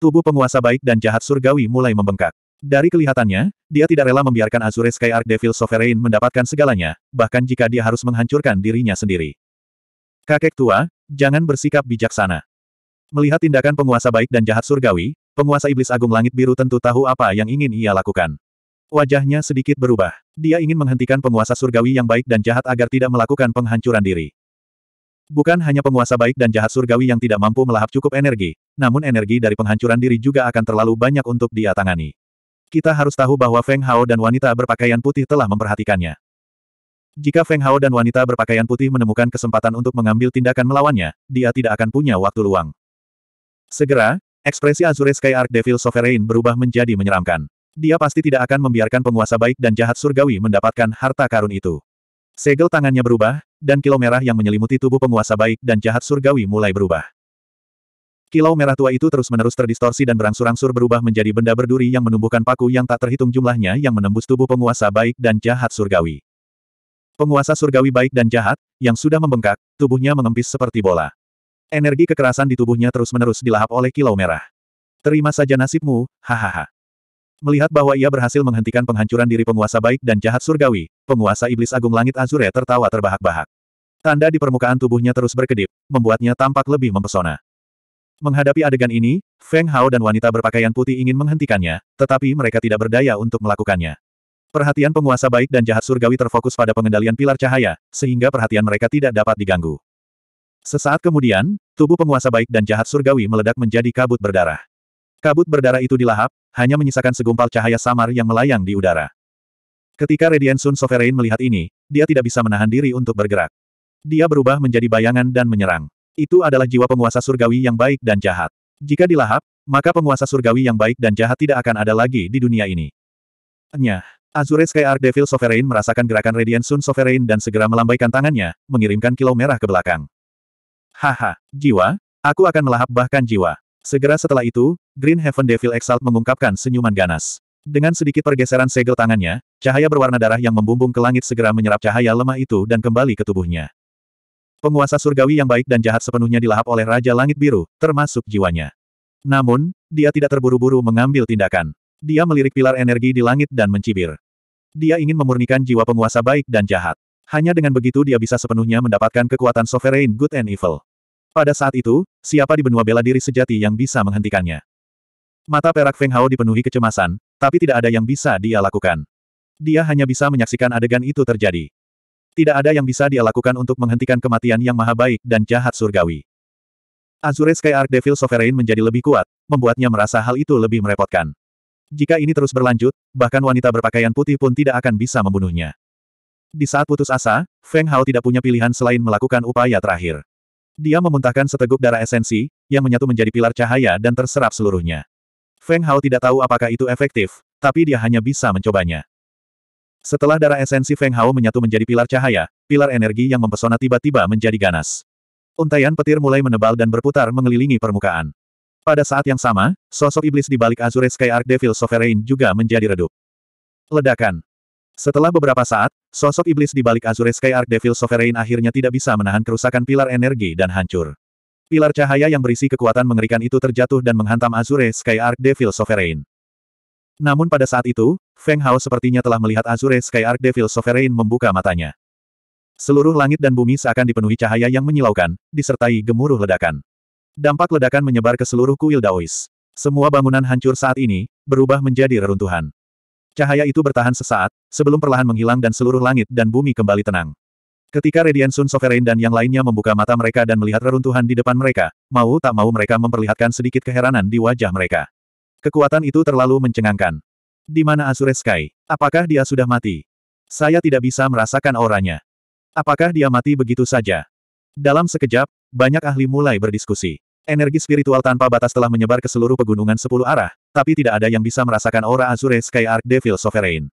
Tubuh penguasa baik dan jahat surgawi mulai membengkak. Dari kelihatannya, dia tidak rela membiarkan Azure Sky Arc Devil Sovereign mendapatkan segalanya, bahkan jika dia harus menghancurkan dirinya sendiri. Kakek tua, jangan bersikap bijaksana. Melihat tindakan penguasa baik dan jahat surgawi, penguasa iblis agung langit biru tentu tahu apa yang ingin ia lakukan. Wajahnya sedikit berubah. Dia ingin menghentikan penguasa surgawi yang baik dan jahat agar tidak melakukan penghancuran diri. Bukan hanya penguasa baik dan jahat surgawi yang tidak mampu melahap cukup energi, namun energi dari penghancuran diri juga akan terlalu banyak untuk dia tangani. Kita harus tahu bahwa Feng Hao dan wanita berpakaian putih telah memperhatikannya. Jika Feng Hao dan wanita berpakaian putih menemukan kesempatan untuk mengambil tindakan melawannya, dia tidak akan punya waktu luang. Segera, ekspresi Azure Sky Arc Devil Sovereign berubah menjadi menyeramkan. Dia pasti tidak akan membiarkan penguasa baik dan jahat surgawi mendapatkan harta karun itu. Segel tangannya berubah, dan kilo merah yang menyelimuti tubuh penguasa baik dan jahat surgawi mulai berubah. Kilau merah tua itu terus-menerus terdistorsi dan berangsur-angsur berubah menjadi benda berduri yang menumbuhkan paku yang tak terhitung jumlahnya yang menembus tubuh penguasa baik dan jahat surgawi. Penguasa surgawi baik dan jahat, yang sudah membengkak, tubuhnya mengempis seperti bola. Energi kekerasan di tubuhnya terus-menerus dilahap oleh kilau merah. Terima saja nasibmu, hahaha. Melihat bahwa ia berhasil menghentikan penghancuran diri penguasa baik dan jahat surgawi, penguasa iblis agung langit Azure tertawa terbahak-bahak. Tanda di permukaan tubuhnya terus berkedip, membuatnya tampak lebih mempesona. Menghadapi adegan ini, Feng Hao dan wanita berpakaian putih ingin menghentikannya, tetapi mereka tidak berdaya untuk melakukannya. Perhatian penguasa baik dan jahat surgawi terfokus pada pengendalian pilar cahaya, sehingga perhatian mereka tidak dapat diganggu. Sesaat kemudian, tubuh penguasa baik dan jahat surgawi meledak menjadi kabut berdarah. Kabut berdarah itu dilahap, hanya menyisakan segumpal cahaya samar yang melayang di udara. Ketika Radiant Sun Sovereign melihat ini, dia tidak bisa menahan diri untuk bergerak. Dia berubah menjadi bayangan dan menyerang. Itu adalah jiwa penguasa surgawi yang baik dan jahat. Jika dilahap, maka penguasa surgawi yang baik dan jahat tidak akan ada lagi di dunia ini. Nyah. Azure Sky Arc Devil Sovereign merasakan gerakan Radiant Sun Sovereign dan segera melambaikan tangannya, mengirimkan kilau merah ke belakang. Haha, jiwa, aku akan melahap bahkan jiwa. Segera setelah itu, Green Heaven Devil Exalt mengungkapkan senyuman ganas. Dengan sedikit pergeseran segel tangannya, cahaya berwarna darah yang membumbung ke langit segera menyerap cahaya lemah itu dan kembali ke tubuhnya. Penguasa surgawi yang baik dan jahat sepenuhnya dilahap oleh Raja Langit Biru, termasuk jiwanya. Namun, dia tidak terburu-buru mengambil tindakan. Dia melirik pilar energi di langit dan mencibir. Dia ingin memurnikan jiwa penguasa baik dan jahat. Hanya dengan begitu dia bisa sepenuhnya mendapatkan kekuatan sovereign good and evil. Pada saat itu, siapa di benua bela diri sejati yang bisa menghentikannya? Mata perak Feng Hao dipenuhi kecemasan, tapi tidak ada yang bisa dia lakukan. Dia hanya bisa menyaksikan adegan itu terjadi. Tidak ada yang bisa dia lakukan untuk menghentikan kematian yang maha baik dan jahat surgawi. Azure Sky Arc Devil Sovereign menjadi lebih kuat, membuatnya merasa hal itu lebih merepotkan. Jika ini terus berlanjut, bahkan wanita berpakaian putih pun tidak akan bisa membunuhnya. Di saat putus asa, Feng Hao tidak punya pilihan selain melakukan upaya terakhir. Dia memuntahkan seteguk darah esensi, yang menyatu menjadi pilar cahaya dan terserap seluruhnya. Feng Hao tidak tahu apakah itu efektif, tapi dia hanya bisa mencobanya. Setelah darah esensi Feng Hao menyatu menjadi pilar cahaya, pilar energi yang mempesona tiba-tiba menjadi ganas. Untaian petir mulai menebal dan berputar mengelilingi permukaan. Pada saat yang sama, sosok iblis di balik Azure Sky Arc Devil Sovereign juga menjadi redup. Ledakan. Setelah beberapa saat, sosok iblis di balik Azure Sky Arc Devil Sovereign akhirnya tidak bisa menahan kerusakan pilar energi dan hancur. Pilar cahaya yang berisi kekuatan mengerikan itu terjatuh dan menghantam Azure Sky Arc Devil Sovereign. Namun pada saat itu, Feng Hao sepertinya telah melihat Azure Sky Arc Devil Sovereign membuka matanya. Seluruh langit dan bumi seakan dipenuhi cahaya yang menyilaukan, disertai gemuruh ledakan. Dampak ledakan menyebar ke seluruh kuil Daois. Semua bangunan hancur saat ini, berubah menjadi reruntuhan. Cahaya itu bertahan sesaat, sebelum perlahan menghilang dan seluruh langit dan bumi kembali tenang. Ketika Radiant Sun Sovereign dan yang lainnya membuka mata mereka dan melihat reruntuhan di depan mereka, mau tak mau mereka memperlihatkan sedikit keheranan di wajah mereka. Kekuatan itu terlalu mencengangkan. Di mana Azure Sky? Apakah dia sudah mati? Saya tidak bisa merasakan auranya. Apakah dia mati begitu saja? Dalam sekejap, banyak ahli mulai berdiskusi. Energi spiritual tanpa batas telah menyebar ke seluruh pegunungan sepuluh arah, tapi tidak ada yang bisa merasakan aura Azure Sky Arc Devil Sovereign.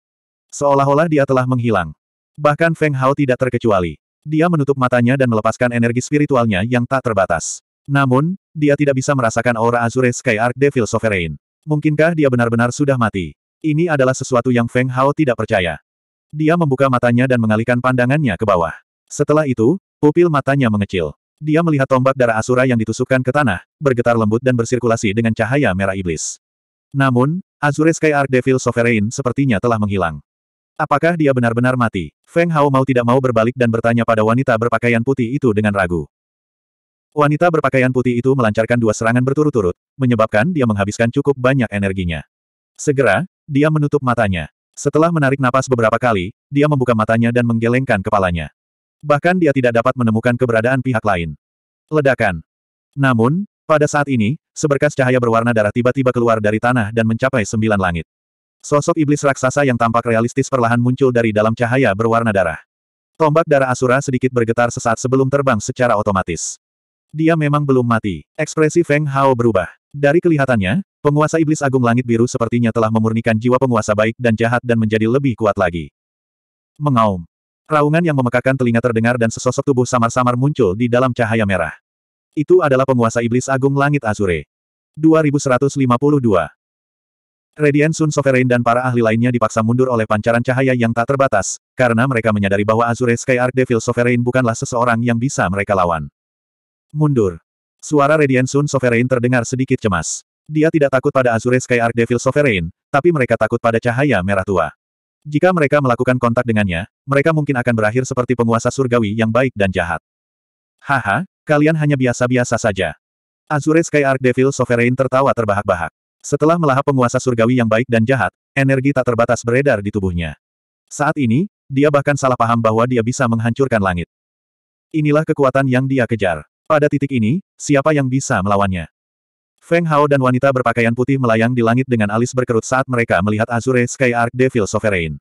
Seolah-olah dia telah menghilang. Bahkan Feng Hao tidak terkecuali. Dia menutup matanya dan melepaskan energi spiritualnya yang tak terbatas. Namun, dia tidak bisa merasakan aura Azure Sky Arc Devil Sovereign. Mungkinkah dia benar-benar sudah mati? Ini adalah sesuatu yang Feng Hao tidak percaya. Dia membuka matanya dan mengalihkan pandangannya ke bawah. Setelah itu, pupil matanya mengecil. Dia melihat tombak darah Asura yang ditusukkan ke tanah, bergetar lembut dan bersirkulasi dengan cahaya merah iblis. Namun, Azure Sky Arc Devil Sovereign sepertinya telah menghilang. Apakah dia benar-benar mati? Feng Hao mau tidak mau berbalik dan bertanya pada wanita berpakaian putih itu dengan ragu. Wanita berpakaian putih itu melancarkan dua serangan berturut-turut, menyebabkan dia menghabiskan cukup banyak energinya. Segera, dia menutup matanya. Setelah menarik napas beberapa kali, dia membuka matanya dan menggelengkan kepalanya. Bahkan dia tidak dapat menemukan keberadaan pihak lain. Ledakan. Namun, pada saat ini, seberkas cahaya berwarna darah tiba-tiba keluar dari tanah dan mencapai sembilan langit. Sosok iblis raksasa yang tampak realistis perlahan muncul dari dalam cahaya berwarna darah. Tombak darah Asura sedikit bergetar sesaat sebelum terbang secara otomatis. Dia memang belum mati. Ekspresi Feng Hao berubah. Dari kelihatannya, penguasa iblis agung langit biru sepertinya telah memurnikan jiwa penguasa baik dan jahat dan menjadi lebih kuat lagi. Mengaum. Raungan yang memekakan telinga terdengar dan sesosok tubuh samar-samar muncul di dalam cahaya merah. Itu adalah penguasa iblis agung langit Azure. 2152. Radiant Sun Sovereign dan para ahli lainnya dipaksa mundur oleh pancaran cahaya yang tak terbatas, karena mereka menyadari bahwa Azure Sky Arc Devil Sovereign bukanlah seseorang yang bisa mereka lawan. Mundur. Suara Radiant Sun Sovereign terdengar sedikit cemas. Dia tidak takut pada Azure Sky Arc Devil Sovereign, tapi mereka takut pada cahaya merah tua. Jika mereka melakukan kontak dengannya, mereka mungkin akan berakhir seperti penguasa surgawi yang baik dan jahat. Haha, kalian hanya biasa-biasa saja. Azure Sky Arc Devil Sovereign tertawa terbahak-bahak. Setelah melahap penguasa surgawi yang baik dan jahat, energi tak terbatas beredar di tubuhnya. Saat ini, dia bahkan salah paham bahwa dia bisa menghancurkan langit. Inilah kekuatan yang dia kejar. Pada titik ini, siapa yang bisa melawannya? Feng Hao dan wanita berpakaian putih melayang di langit dengan alis berkerut saat mereka melihat Azure Sky Arc Devil Sovereign.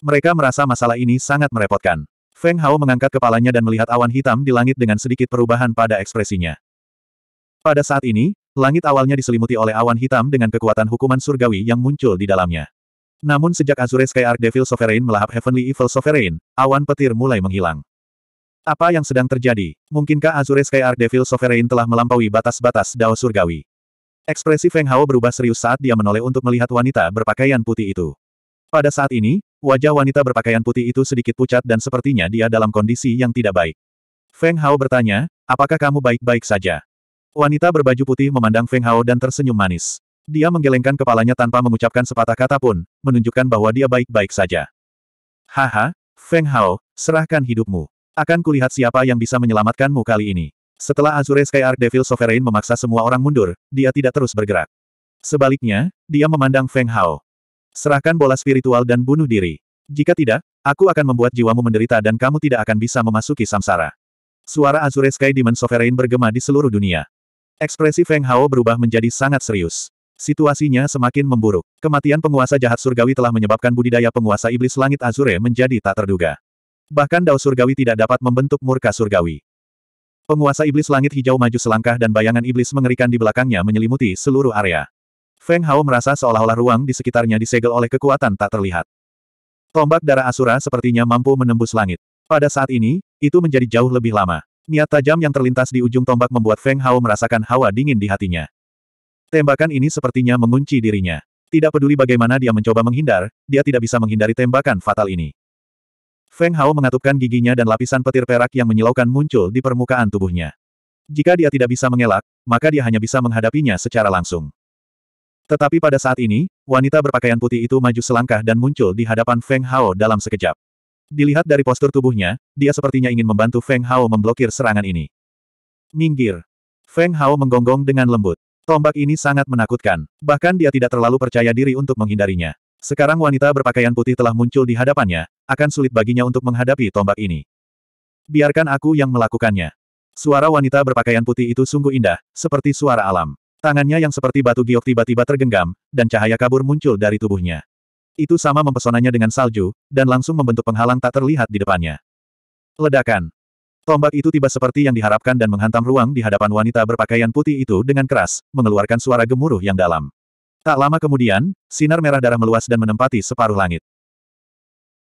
Mereka merasa masalah ini sangat merepotkan. Feng Hao mengangkat kepalanya dan melihat awan hitam di langit dengan sedikit perubahan pada ekspresinya. Pada saat ini, langit awalnya diselimuti oleh awan hitam dengan kekuatan hukuman surgawi yang muncul di dalamnya. Namun sejak Azure Sky Arc Devil Sovereign melahap Heavenly Evil Sovereign, awan petir mulai menghilang. Apa yang sedang terjadi? Mungkinkah Azure Sky Art Devil Sovereign telah melampaui batas-batas Dao Surgawi? Ekspresi Feng Hao berubah serius saat dia menoleh untuk melihat wanita berpakaian putih itu. Pada saat ini, wajah wanita berpakaian putih itu sedikit pucat dan sepertinya dia dalam kondisi yang tidak baik. Feng Hao bertanya, apakah kamu baik-baik saja? Wanita berbaju putih memandang Feng Hao dan tersenyum manis. Dia menggelengkan kepalanya tanpa mengucapkan sepatah kata pun, menunjukkan bahwa dia baik-baik saja. Haha, Feng Hao, serahkan hidupmu. Akan kulihat siapa yang bisa menyelamatkanmu kali ini. Setelah Azure Sky Arc Devil Sovereign memaksa semua orang mundur, dia tidak terus bergerak. Sebaliknya, dia memandang Feng Hao. Serahkan bola spiritual dan bunuh diri. Jika tidak, aku akan membuat jiwamu menderita dan kamu tidak akan bisa memasuki samsara. Suara Azure Sky Demon Sovereign bergema di seluruh dunia. Ekspresi Feng Hao berubah menjadi sangat serius. Situasinya semakin memburuk. Kematian penguasa jahat surgawi telah menyebabkan budidaya penguasa iblis langit Azure menjadi tak terduga. Bahkan dao surgawi tidak dapat membentuk murka surgawi. Penguasa iblis langit hijau maju selangkah dan bayangan iblis mengerikan di belakangnya menyelimuti seluruh area. Feng Hao merasa seolah-olah ruang di sekitarnya disegel oleh kekuatan tak terlihat. Tombak darah Asura sepertinya mampu menembus langit. Pada saat ini, itu menjadi jauh lebih lama. Niat tajam yang terlintas di ujung tombak membuat Feng Hao merasakan hawa dingin di hatinya. Tembakan ini sepertinya mengunci dirinya. Tidak peduli bagaimana dia mencoba menghindar, dia tidak bisa menghindari tembakan fatal ini. Feng Hao mengatupkan giginya dan lapisan petir perak yang menyilaukan muncul di permukaan tubuhnya. Jika dia tidak bisa mengelak, maka dia hanya bisa menghadapinya secara langsung. Tetapi pada saat ini, wanita berpakaian putih itu maju selangkah dan muncul di hadapan Feng Hao dalam sekejap. Dilihat dari postur tubuhnya, dia sepertinya ingin membantu Feng Hao memblokir serangan ini. Minggir. Feng Hao menggonggong dengan lembut. Tombak ini sangat menakutkan. Bahkan dia tidak terlalu percaya diri untuk menghindarinya. Sekarang wanita berpakaian putih telah muncul di hadapannya, akan sulit baginya untuk menghadapi tombak ini. Biarkan aku yang melakukannya. Suara wanita berpakaian putih itu sungguh indah, seperti suara alam. Tangannya yang seperti batu giok tiba-tiba tergenggam, dan cahaya kabur muncul dari tubuhnya. Itu sama mempesonanya dengan salju, dan langsung membentuk penghalang tak terlihat di depannya. Ledakan. Tombak itu tiba seperti yang diharapkan dan menghantam ruang di hadapan wanita berpakaian putih itu dengan keras, mengeluarkan suara gemuruh yang dalam. Tak lama kemudian, sinar merah darah meluas dan menempati separuh langit.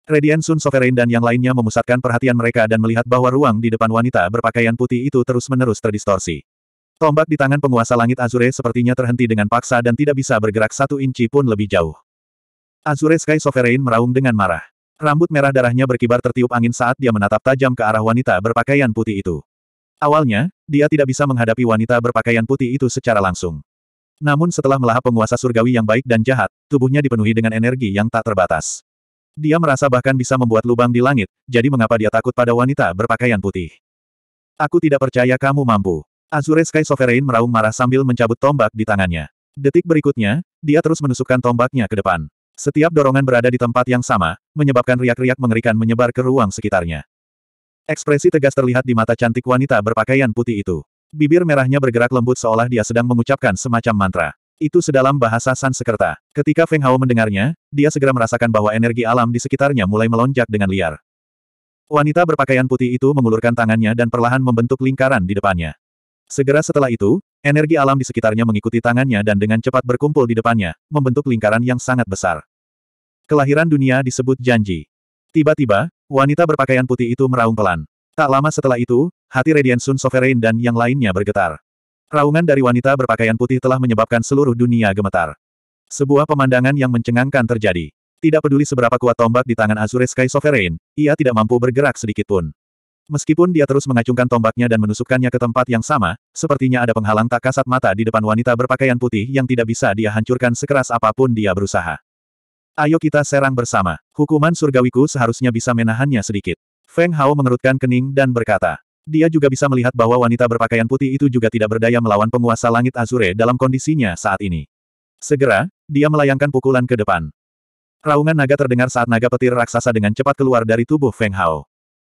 Radiant Sun Sovereign dan yang lainnya memusatkan perhatian mereka dan melihat bahwa ruang di depan wanita berpakaian putih itu terus-menerus terdistorsi. Tombak di tangan penguasa langit Azure sepertinya terhenti dengan paksa dan tidak bisa bergerak satu inci pun lebih jauh. Azure Sky Sovereign meraung dengan marah. Rambut merah darahnya berkibar tertiup angin saat dia menatap tajam ke arah wanita berpakaian putih itu. Awalnya, dia tidak bisa menghadapi wanita berpakaian putih itu secara langsung. Namun setelah melahap penguasa surgawi yang baik dan jahat, tubuhnya dipenuhi dengan energi yang tak terbatas. Dia merasa bahkan bisa membuat lubang di langit, jadi mengapa dia takut pada wanita berpakaian putih? Aku tidak percaya kamu mampu. Azure Sky Sovereign meraung marah sambil mencabut tombak di tangannya. Detik berikutnya, dia terus menusukkan tombaknya ke depan. Setiap dorongan berada di tempat yang sama, menyebabkan riak-riak mengerikan menyebar ke ruang sekitarnya. Ekspresi tegas terlihat di mata cantik wanita berpakaian putih itu. Bibir merahnya bergerak lembut seolah dia sedang mengucapkan semacam mantra. Itu sedalam bahasa Sansekerta. Ketika Feng Hao mendengarnya, dia segera merasakan bahwa energi alam di sekitarnya mulai melonjak dengan liar. Wanita berpakaian putih itu mengulurkan tangannya dan perlahan membentuk lingkaran di depannya. Segera setelah itu, energi alam di sekitarnya mengikuti tangannya dan dengan cepat berkumpul di depannya, membentuk lingkaran yang sangat besar. Kelahiran dunia disebut janji. Tiba-tiba, wanita berpakaian putih itu meraung pelan. Tak lama setelah itu, hati Radiant Sun Sovereign dan yang lainnya bergetar. Raungan dari wanita berpakaian putih telah menyebabkan seluruh dunia gemetar. Sebuah pemandangan yang mencengangkan terjadi. Tidak peduli seberapa kuat tombak di tangan Azure Sky Sovereign, ia tidak mampu bergerak sedikit pun. Meskipun dia terus mengacungkan tombaknya dan menusukkannya ke tempat yang sama, sepertinya ada penghalang tak kasat mata di depan wanita berpakaian putih yang tidak bisa dia hancurkan sekeras apapun dia berusaha. Ayo kita serang bersama. Hukuman surgawiku seharusnya bisa menahannya sedikit. Feng Hao mengerutkan kening dan berkata. Dia juga bisa melihat bahwa wanita berpakaian putih itu juga tidak berdaya melawan penguasa langit Azure dalam kondisinya saat ini. Segera, dia melayangkan pukulan ke depan. Raungan naga terdengar saat naga petir raksasa dengan cepat keluar dari tubuh Feng Hao.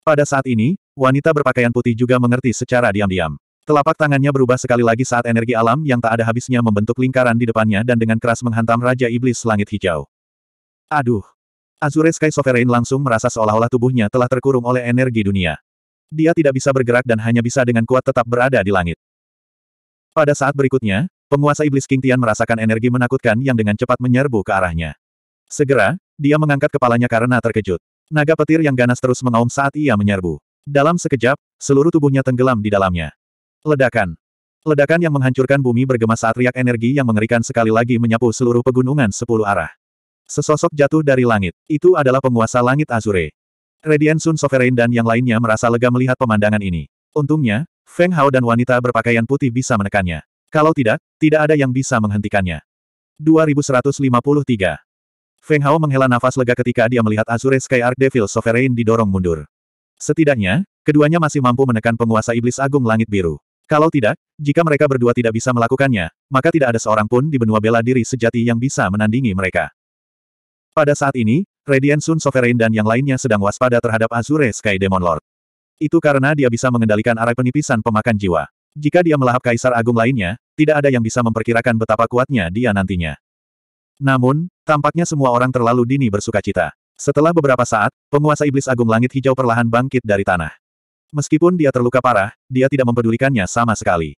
Pada saat ini, wanita berpakaian putih juga mengerti secara diam-diam. Telapak tangannya berubah sekali lagi saat energi alam yang tak ada habisnya membentuk lingkaran di depannya dan dengan keras menghantam Raja Iblis Langit Hijau. Aduh! Azure Sky Sovereign langsung merasa seolah-olah tubuhnya telah terkurung oleh energi dunia. Dia tidak bisa bergerak dan hanya bisa dengan kuat tetap berada di langit. Pada saat berikutnya, penguasa iblis King Tian merasakan energi menakutkan yang dengan cepat menyerbu ke arahnya. Segera, dia mengangkat kepalanya karena terkejut. Naga petir yang ganas terus mengaum saat ia menyerbu. Dalam sekejap, seluruh tubuhnya tenggelam di dalamnya. Ledakan. Ledakan yang menghancurkan bumi bergema saat riak energi yang mengerikan sekali lagi menyapu seluruh pegunungan sepuluh arah. Sesosok jatuh dari langit. Itu adalah penguasa langit Azure. Radiant Sun Sovereign dan yang lainnya merasa lega melihat pemandangan ini. Untungnya, Feng Hao dan wanita berpakaian putih bisa menekannya. Kalau tidak, tidak ada yang bisa menghentikannya. 2153 Feng Hao menghela nafas lega ketika dia melihat Azure Sky Arc Devil Sovereign didorong mundur. Setidaknya, keduanya masih mampu menekan penguasa iblis agung langit biru. Kalau tidak, jika mereka berdua tidak bisa melakukannya, maka tidak ada seorang pun di benua bela diri sejati yang bisa menandingi mereka. Pada saat ini, Radiant Sun Sovereign dan yang lainnya sedang waspada terhadap Azure Sky Demon Lord. Itu karena dia bisa mengendalikan arah penipisan pemakan jiwa. Jika dia melahap kaisar agung lainnya, tidak ada yang bisa memperkirakan betapa kuatnya dia nantinya. Namun, tampaknya semua orang terlalu dini bersukacita. Setelah beberapa saat, penguasa iblis agung langit hijau perlahan bangkit dari tanah. Meskipun dia terluka parah, dia tidak mempedulikannya sama sekali.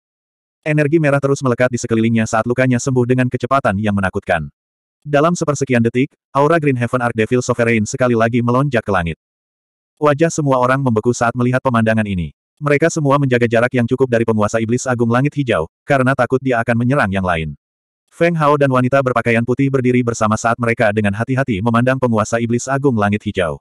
Energi merah terus melekat di sekelilingnya saat lukanya sembuh dengan kecepatan yang menakutkan. Dalam sepersekian detik, aura Green Heaven Greenhaven Devil Sovereign sekali lagi melonjak ke langit. Wajah semua orang membeku saat melihat pemandangan ini. Mereka semua menjaga jarak yang cukup dari penguasa iblis agung langit hijau, karena takut dia akan menyerang yang lain. Feng Hao dan wanita berpakaian putih berdiri bersama saat mereka dengan hati-hati memandang penguasa iblis agung langit hijau.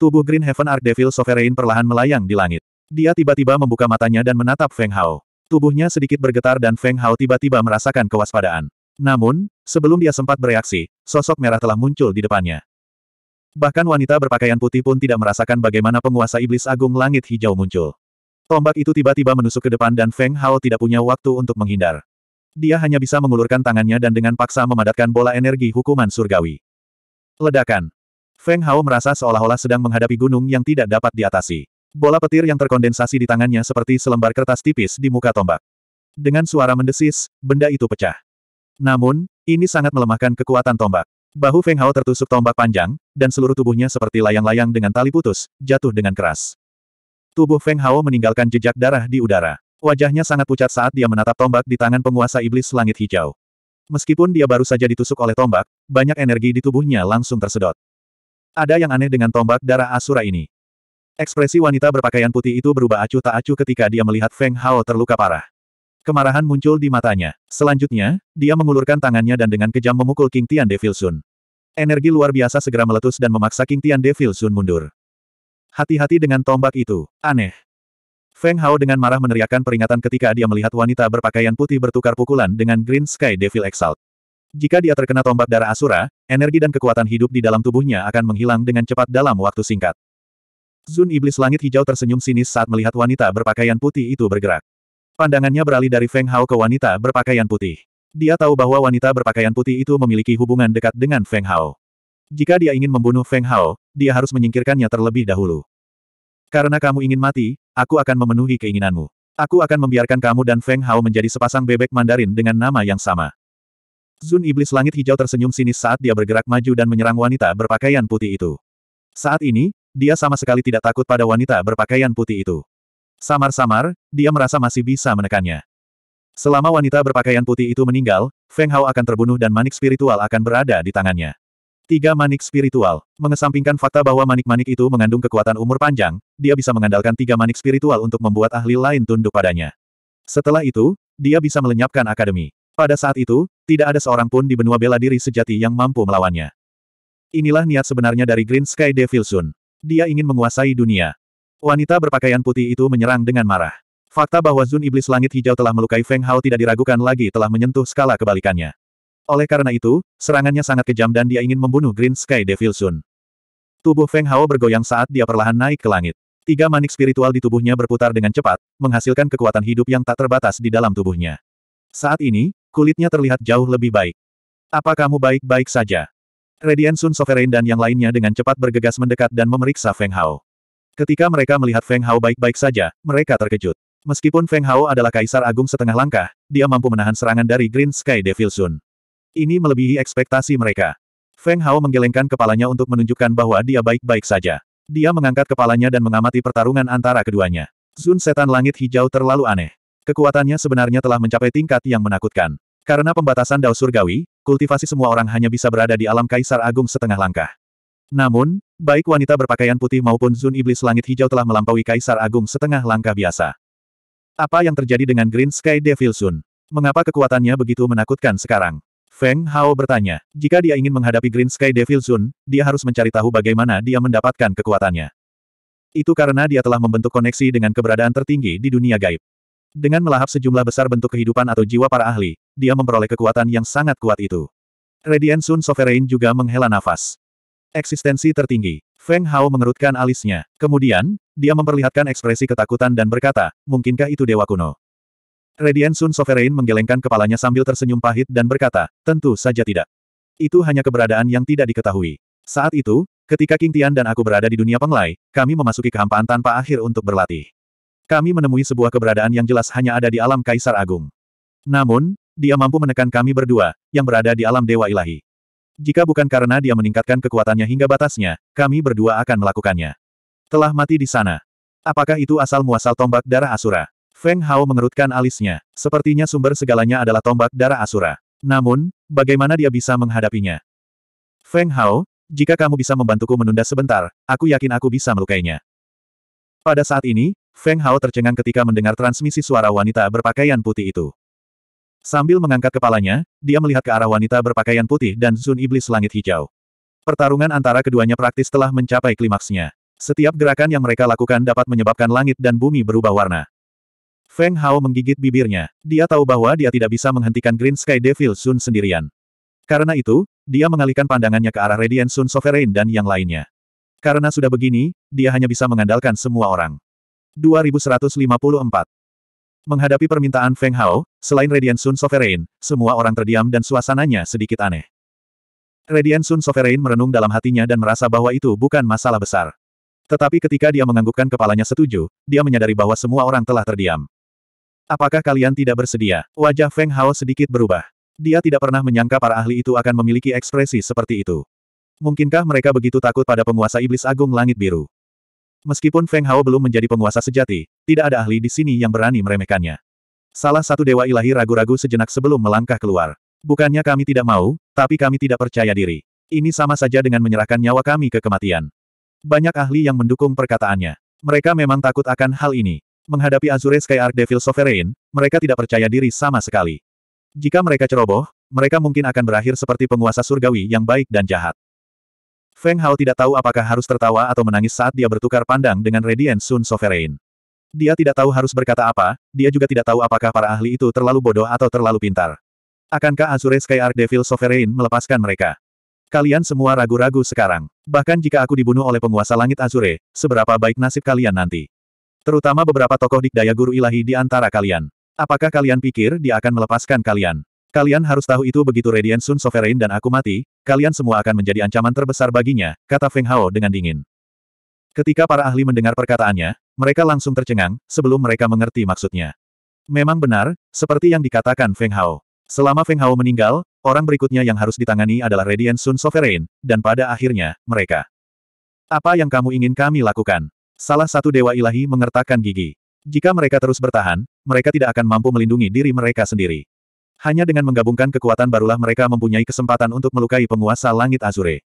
Tubuh Green Heaven Devil Sovereign perlahan melayang di langit. Dia tiba-tiba membuka matanya dan menatap Feng Hao. Tubuhnya sedikit bergetar dan Feng Hao tiba-tiba merasakan kewaspadaan. Namun, sebelum dia sempat bereaksi, sosok merah telah muncul di depannya. Bahkan wanita berpakaian putih pun tidak merasakan bagaimana penguasa iblis agung langit hijau muncul. Tombak itu tiba-tiba menusuk ke depan dan Feng Hao tidak punya waktu untuk menghindar. Dia hanya bisa mengulurkan tangannya dan dengan paksa memadatkan bola energi hukuman surgawi. Ledakan. Feng Hao merasa seolah-olah sedang menghadapi gunung yang tidak dapat diatasi. Bola petir yang terkondensasi di tangannya seperti selembar kertas tipis di muka tombak. Dengan suara mendesis, benda itu pecah. Namun, ini sangat melemahkan kekuatan tombak. Bahu Feng Hao tertusuk tombak panjang, dan seluruh tubuhnya seperti layang-layang dengan tali putus, jatuh dengan keras. Tubuh Feng Hao meninggalkan jejak darah di udara. Wajahnya sangat pucat saat dia menatap tombak di tangan penguasa iblis langit hijau. Meskipun dia baru saja ditusuk oleh tombak, banyak energi di tubuhnya langsung tersedot. Ada yang aneh dengan tombak darah Asura ini. Ekspresi wanita berpakaian putih itu berubah acuh tak acuh ketika dia melihat Feng Hao terluka parah. Kemarahan muncul di matanya. Selanjutnya, dia mengulurkan tangannya dan dengan kejam memukul King Tian Devil Sun. Energi luar biasa segera meletus dan memaksa King Tian Devil Sun mundur. Hati-hati dengan tombak itu. Aneh. Feng Hao dengan marah meneriakkan peringatan ketika dia melihat wanita berpakaian putih bertukar pukulan dengan Green Sky Devil Exalt. Jika dia terkena tombak darah Asura, energi dan kekuatan hidup di dalam tubuhnya akan menghilang dengan cepat dalam waktu singkat. Zun Iblis Langit Hijau tersenyum sinis saat melihat wanita berpakaian putih itu bergerak. Pandangannya beralih dari Feng Hao ke wanita berpakaian putih. Dia tahu bahwa wanita berpakaian putih itu memiliki hubungan dekat dengan Feng Hao. Jika dia ingin membunuh Feng Hao, dia harus menyingkirkannya terlebih dahulu. Karena kamu ingin mati, aku akan memenuhi keinginanmu. Aku akan membiarkan kamu dan Feng Hao menjadi sepasang bebek Mandarin dengan nama yang sama. Zun Iblis Langit Hijau tersenyum sinis saat dia bergerak maju dan menyerang wanita berpakaian putih itu. Saat ini, dia sama sekali tidak takut pada wanita berpakaian putih itu. Samar-samar, dia merasa masih bisa menekannya. Selama wanita berpakaian putih itu meninggal, Feng Hao akan terbunuh dan manik spiritual akan berada di tangannya. Tiga manik spiritual. Mengesampingkan fakta bahwa manik-manik itu mengandung kekuatan umur panjang, dia bisa mengandalkan tiga manik spiritual untuk membuat ahli lain tunduk padanya. Setelah itu, dia bisa melenyapkan akademi. Pada saat itu, tidak ada seorang pun di benua bela diri sejati yang mampu melawannya. Inilah niat sebenarnya dari Green Sky Devil Sun. Dia ingin menguasai dunia. Wanita berpakaian putih itu menyerang dengan marah. Fakta bahwa Zun Iblis Langit Hijau telah melukai Feng Hao tidak diragukan lagi telah menyentuh skala kebalikannya. Oleh karena itu, serangannya sangat kejam dan dia ingin membunuh Green Sky Devil Sun. Tubuh Feng Hao bergoyang saat dia perlahan naik ke langit. Tiga manik spiritual di tubuhnya berputar dengan cepat, menghasilkan kekuatan hidup yang tak terbatas di dalam tubuhnya. Saat ini, kulitnya terlihat jauh lebih baik. Apa kamu baik-baik saja? Radiant Sun Sovereign dan yang lainnya dengan cepat bergegas mendekat dan memeriksa Feng Hao. Ketika mereka melihat Feng Hao baik-baik saja, mereka terkejut. Meskipun Feng Hao adalah kaisar agung setengah langkah, dia mampu menahan serangan dari Green Sky Devil Sun. Ini melebihi ekspektasi mereka. Feng Hao menggelengkan kepalanya untuk menunjukkan bahwa dia baik-baik saja. Dia mengangkat kepalanya dan mengamati pertarungan antara keduanya. Sun setan langit hijau terlalu aneh. Kekuatannya sebenarnya telah mencapai tingkat yang menakutkan. Karena pembatasan Dao Surgawi, kultivasi semua orang hanya bisa berada di alam kaisar agung setengah langkah. Namun, Baik wanita berpakaian putih maupun Zun Iblis Langit Hijau telah melampaui Kaisar Agung setengah langkah biasa. Apa yang terjadi dengan Green Sky Devil Zun? Mengapa kekuatannya begitu menakutkan sekarang? Feng Hao bertanya. Jika dia ingin menghadapi Green Sky Devil Zun, dia harus mencari tahu bagaimana dia mendapatkan kekuatannya. Itu karena dia telah membentuk koneksi dengan keberadaan tertinggi di dunia gaib. Dengan melahap sejumlah besar bentuk kehidupan atau jiwa para ahli, dia memperoleh kekuatan yang sangat kuat itu. Radiant Sun Sovereign juga menghela nafas. Eksistensi tertinggi. Feng Hao mengerutkan alisnya. Kemudian, dia memperlihatkan ekspresi ketakutan dan berkata, mungkinkah itu dewa kuno? Radiant Sun Sovereign menggelengkan kepalanya sambil tersenyum pahit dan berkata, tentu saja tidak. Itu hanya keberadaan yang tidak diketahui. Saat itu, ketika King Tian dan aku berada di dunia penglai, kami memasuki kehampaan tanpa akhir untuk berlatih. Kami menemui sebuah keberadaan yang jelas hanya ada di alam Kaisar Agung. Namun, dia mampu menekan kami berdua, yang berada di alam Dewa Ilahi. Jika bukan karena dia meningkatkan kekuatannya hingga batasnya, kami berdua akan melakukannya. Telah mati di sana. Apakah itu asal-muasal tombak darah Asura? Feng Hao mengerutkan alisnya. Sepertinya sumber segalanya adalah tombak darah Asura. Namun, bagaimana dia bisa menghadapinya? Feng Hao, jika kamu bisa membantuku menunda sebentar, aku yakin aku bisa melukainya. Pada saat ini, Feng Hao tercengang ketika mendengar transmisi suara wanita berpakaian putih itu. Sambil mengangkat kepalanya, dia melihat ke arah wanita berpakaian putih dan Zun Iblis Langit Hijau. Pertarungan antara keduanya praktis telah mencapai klimaksnya. Setiap gerakan yang mereka lakukan dapat menyebabkan langit dan bumi berubah warna. Feng Hao menggigit bibirnya. Dia tahu bahwa dia tidak bisa menghentikan Green Sky Devil Sun sendirian. Karena itu, dia mengalihkan pandangannya ke arah Radiant Sun Sovereign dan yang lainnya. Karena sudah begini, dia hanya bisa mengandalkan semua orang. 2154 Menghadapi permintaan Feng Hao, selain Radiant Sun Sovereign, semua orang terdiam dan suasananya sedikit aneh. Radiant Sun Sovereign merenung dalam hatinya dan merasa bahwa itu bukan masalah besar. Tetapi ketika dia menganggukkan kepalanya setuju, dia menyadari bahwa semua orang telah terdiam. Apakah kalian tidak bersedia? Wajah Feng Hao sedikit berubah. Dia tidak pernah menyangka para ahli itu akan memiliki ekspresi seperti itu. Mungkinkah mereka begitu takut pada penguasa iblis agung langit biru? Meskipun Feng Hao belum menjadi penguasa sejati, tidak ada ahli di sini yang berani meremehkannya. Salah satu dewa ilahi ragu-ragu sejenak sebelum melangkah keluar. Bukannya kami tidak mau, tapi kami tidak percaya diri. Ini sama saja dengan menyerahkan nyawa kami ke kematian. Banyak ahli yang mendukung perkataannya. Mereka memang takut akan hal ini. Menghadapi Azure Sky Arc Devil Sovereign, mereka tidak percaya diri sama sekali. Jika mereka ceroboh, mereka mungkin akan berakhir seperti penguasa surgawi yang baik dan jahat. Feng Hao tidak tahu apakah harus tertawa atau menangis saat dia bertukar pandang dengan Radiant Sun Sovereign. Dia tidak tahu harus berkata apa, dia juga tidak tahu apakah para ahli itu terlalu bodoh atau terlalu pintar. Akankah Azure Sky Arc Devil Sovereign melepaskan mereka? Kalian semua ragu-ragu sekarang. Bahkan jika aku dibunuh oleh penguasa langit Azure, seberapa baik nasib kalian nanti. Terutama beberapa tokoh dikdaya guru ilahi di antara kalian. Apakah kalian pikir dia akan melepaskan kalian? Kalian harus tahu itu begitu Radiant Sun Sovereign dan aku mati, kalian semua akan menjadi ancaman terbesar baginya, kata Feng Hao dengan dingin. Ketika para ahli mendengar perkataannya, mereka langsung tercengang, sebelum mereka mengerti maksudnya. Memang benar, seperti yang dikatakan Feng Hao. Selama Feng Hao meninggal, orang berikutnya yang harus ditangani adalah Radiant Sun Sovereign, dan pada akhirnya, mereka. Apa yang kamu ingin kami lakukan? Salah satu dewa ilahi mengertakkan gigi. Jika mereka terus bertahan, mereka tidak akan mampu melindungi diri mereka sendiri. Hanya dengan menggabungkan kekuatan barulah mereka mempunyai kesempatan untuk melukai penguasa langit Azure.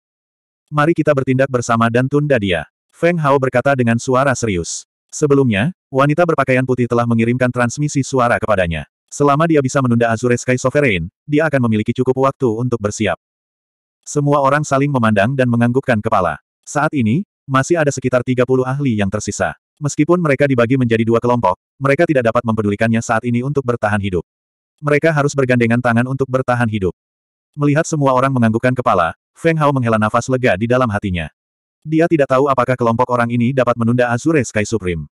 Mari kita bertindak bersama dan tunda dia. Feng Hao berkata dengan suara serius. Sebelumnya, wanita berpakaian putih telah mengirimkan transmisi suara kepadanya. Selama dia bisa menunda Azure Sky Sovereign, dia akan memiliki cukup waktu untuk bersiap. Semua orang saling memandang dan menganggukkan kepala. Saat ini, masih ada sekitar 30 ahli yang tersisa. Meskipun mereka dibagi menjadi dua kelompok, mereka tidak dapat mempedulikannya saat ini untuk bertahan hidup. Mereka harus bergandengan tangan untuk bertahan hidup. Melihat semua orang menganggukkan kepala, Feng Hao menghela nafas lega di dalam hatinya. Dia tidak tahu apakah kelompok orang ini dapat menunda Azure Sky Supreme.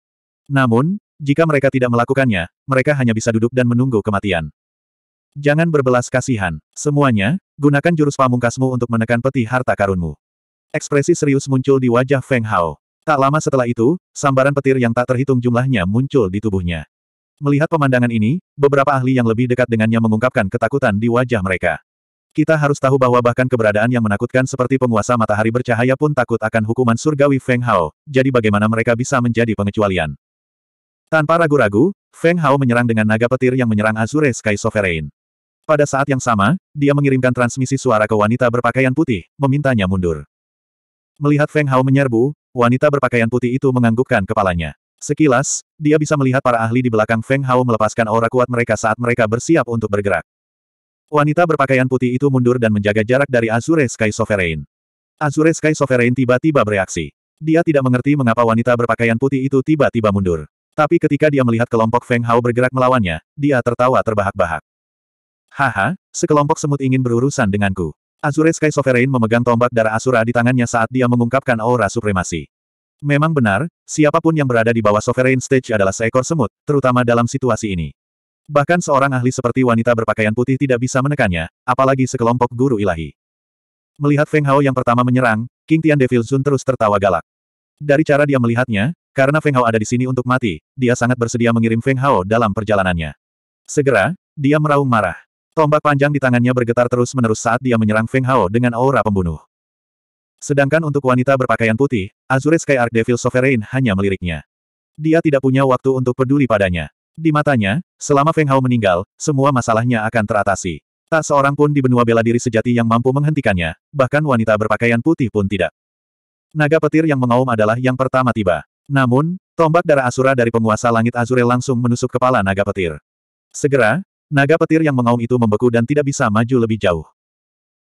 Namun, jika mereka tidak melakukannya, mereka hanya bisa duduk dan menunggu kematian. Jangan berbelas kasihan. Semuanya, gunakan jurus pamungkasmu untuk menekan peti harta karunmu. Ekspresi serius muncul di wajah Feng Hao. Tak lama setelah itu, sambaran petir yang tak terhitung jumlahnya muncul di tubuhnya. Melihat pemandangan ini, beberapa ahli yang lebih dekat dengannya mengungkapkan ketakutan di wajah mereka. Kita harus tahu bahwa bahkan keberadaan yang menakutkan seperti penguasa matahari bercahaya pun takut akan hukuman surgawi Feng Hao, jadi bagaimana mereka bisa menjadi pengecualian. Tanpa ragu-ragu, Feng Hao menyerang dengan naga petir yang menyerang Azure Sky Sovereign. Pada saat yang sama, dia mengirimkan transmisi suara ke wanita berpakaian putih, memintanya mundur. Melihat Feng Hao menyerbu, wanita berpakaian putih itu menganggukkan kepalanya. Sekilas, dia bisa melihat para ahli di belakang Feng Hao melepaskan aura kuat mereka saat mereka bersiap untuk bergerak. Wanita berpakaian putih itu mundur dan menjaga jarak dari Azure Sky Sovereign. Azure Sky Sovereign tiba-tiba bereaksi. Dia tidak mengerti mengapa wanita berpakaian putih itu tiba-tiba mundur. Tapi ketika dia melihat kelompok Feng Hao bergerak melawannya, dia tertawa terbahak-bahak. Haha, sekelompok semut ingin berurusan denganku. Azure Sky Sovereign memegang tombak darah Asura di tangannya saat dia mengungkapkan aura supremasi. Memang benar, siapapun yang berada di bawah sovereign stage adalah seekor semut, terutama dalam situasi ini. Bahkan seorang ahli seperti wanita berpakaian putih tidak bisa menekannya, apalagi sekelompok guru ilahi. Melihat Feng Hao yang pertama menyerang, King Tian Devil Zun terus tertawa galak. Dari cara dia melihatnya, karena Feng Hao ada di sini untuk mati, dia sangat bersedia mengirim Feng Hao dalam perjalanannya. Segera, dia meraung marah. Tombak panjang di tangannya bergetar terus-menerus saat dia menyerang Feng Hao dengan aura pembunuh. Sedangkan untuk wanita berpakaian putih, Azure Sky Arc Devil Sovereign hanya meliriknya. Dia tidak punya waktu untuk peduli padanya. Di matanya, selama Feng Hao meninggal, semua masalahnya akan teratasi. Tak seorang pun di benua bela diri sejati yang mampu menghentikannya, bahkan wanita berpakaian putih pun tidak. Naga petir yang mengaum adalah yang pertama tiba. Namun, tombak darah Asura dari penguasa langit Azure langsung menusuk kepala naga petir. Segera, naga petir yang mengaum itu membeku dan tidak bisa maju lebih jauh.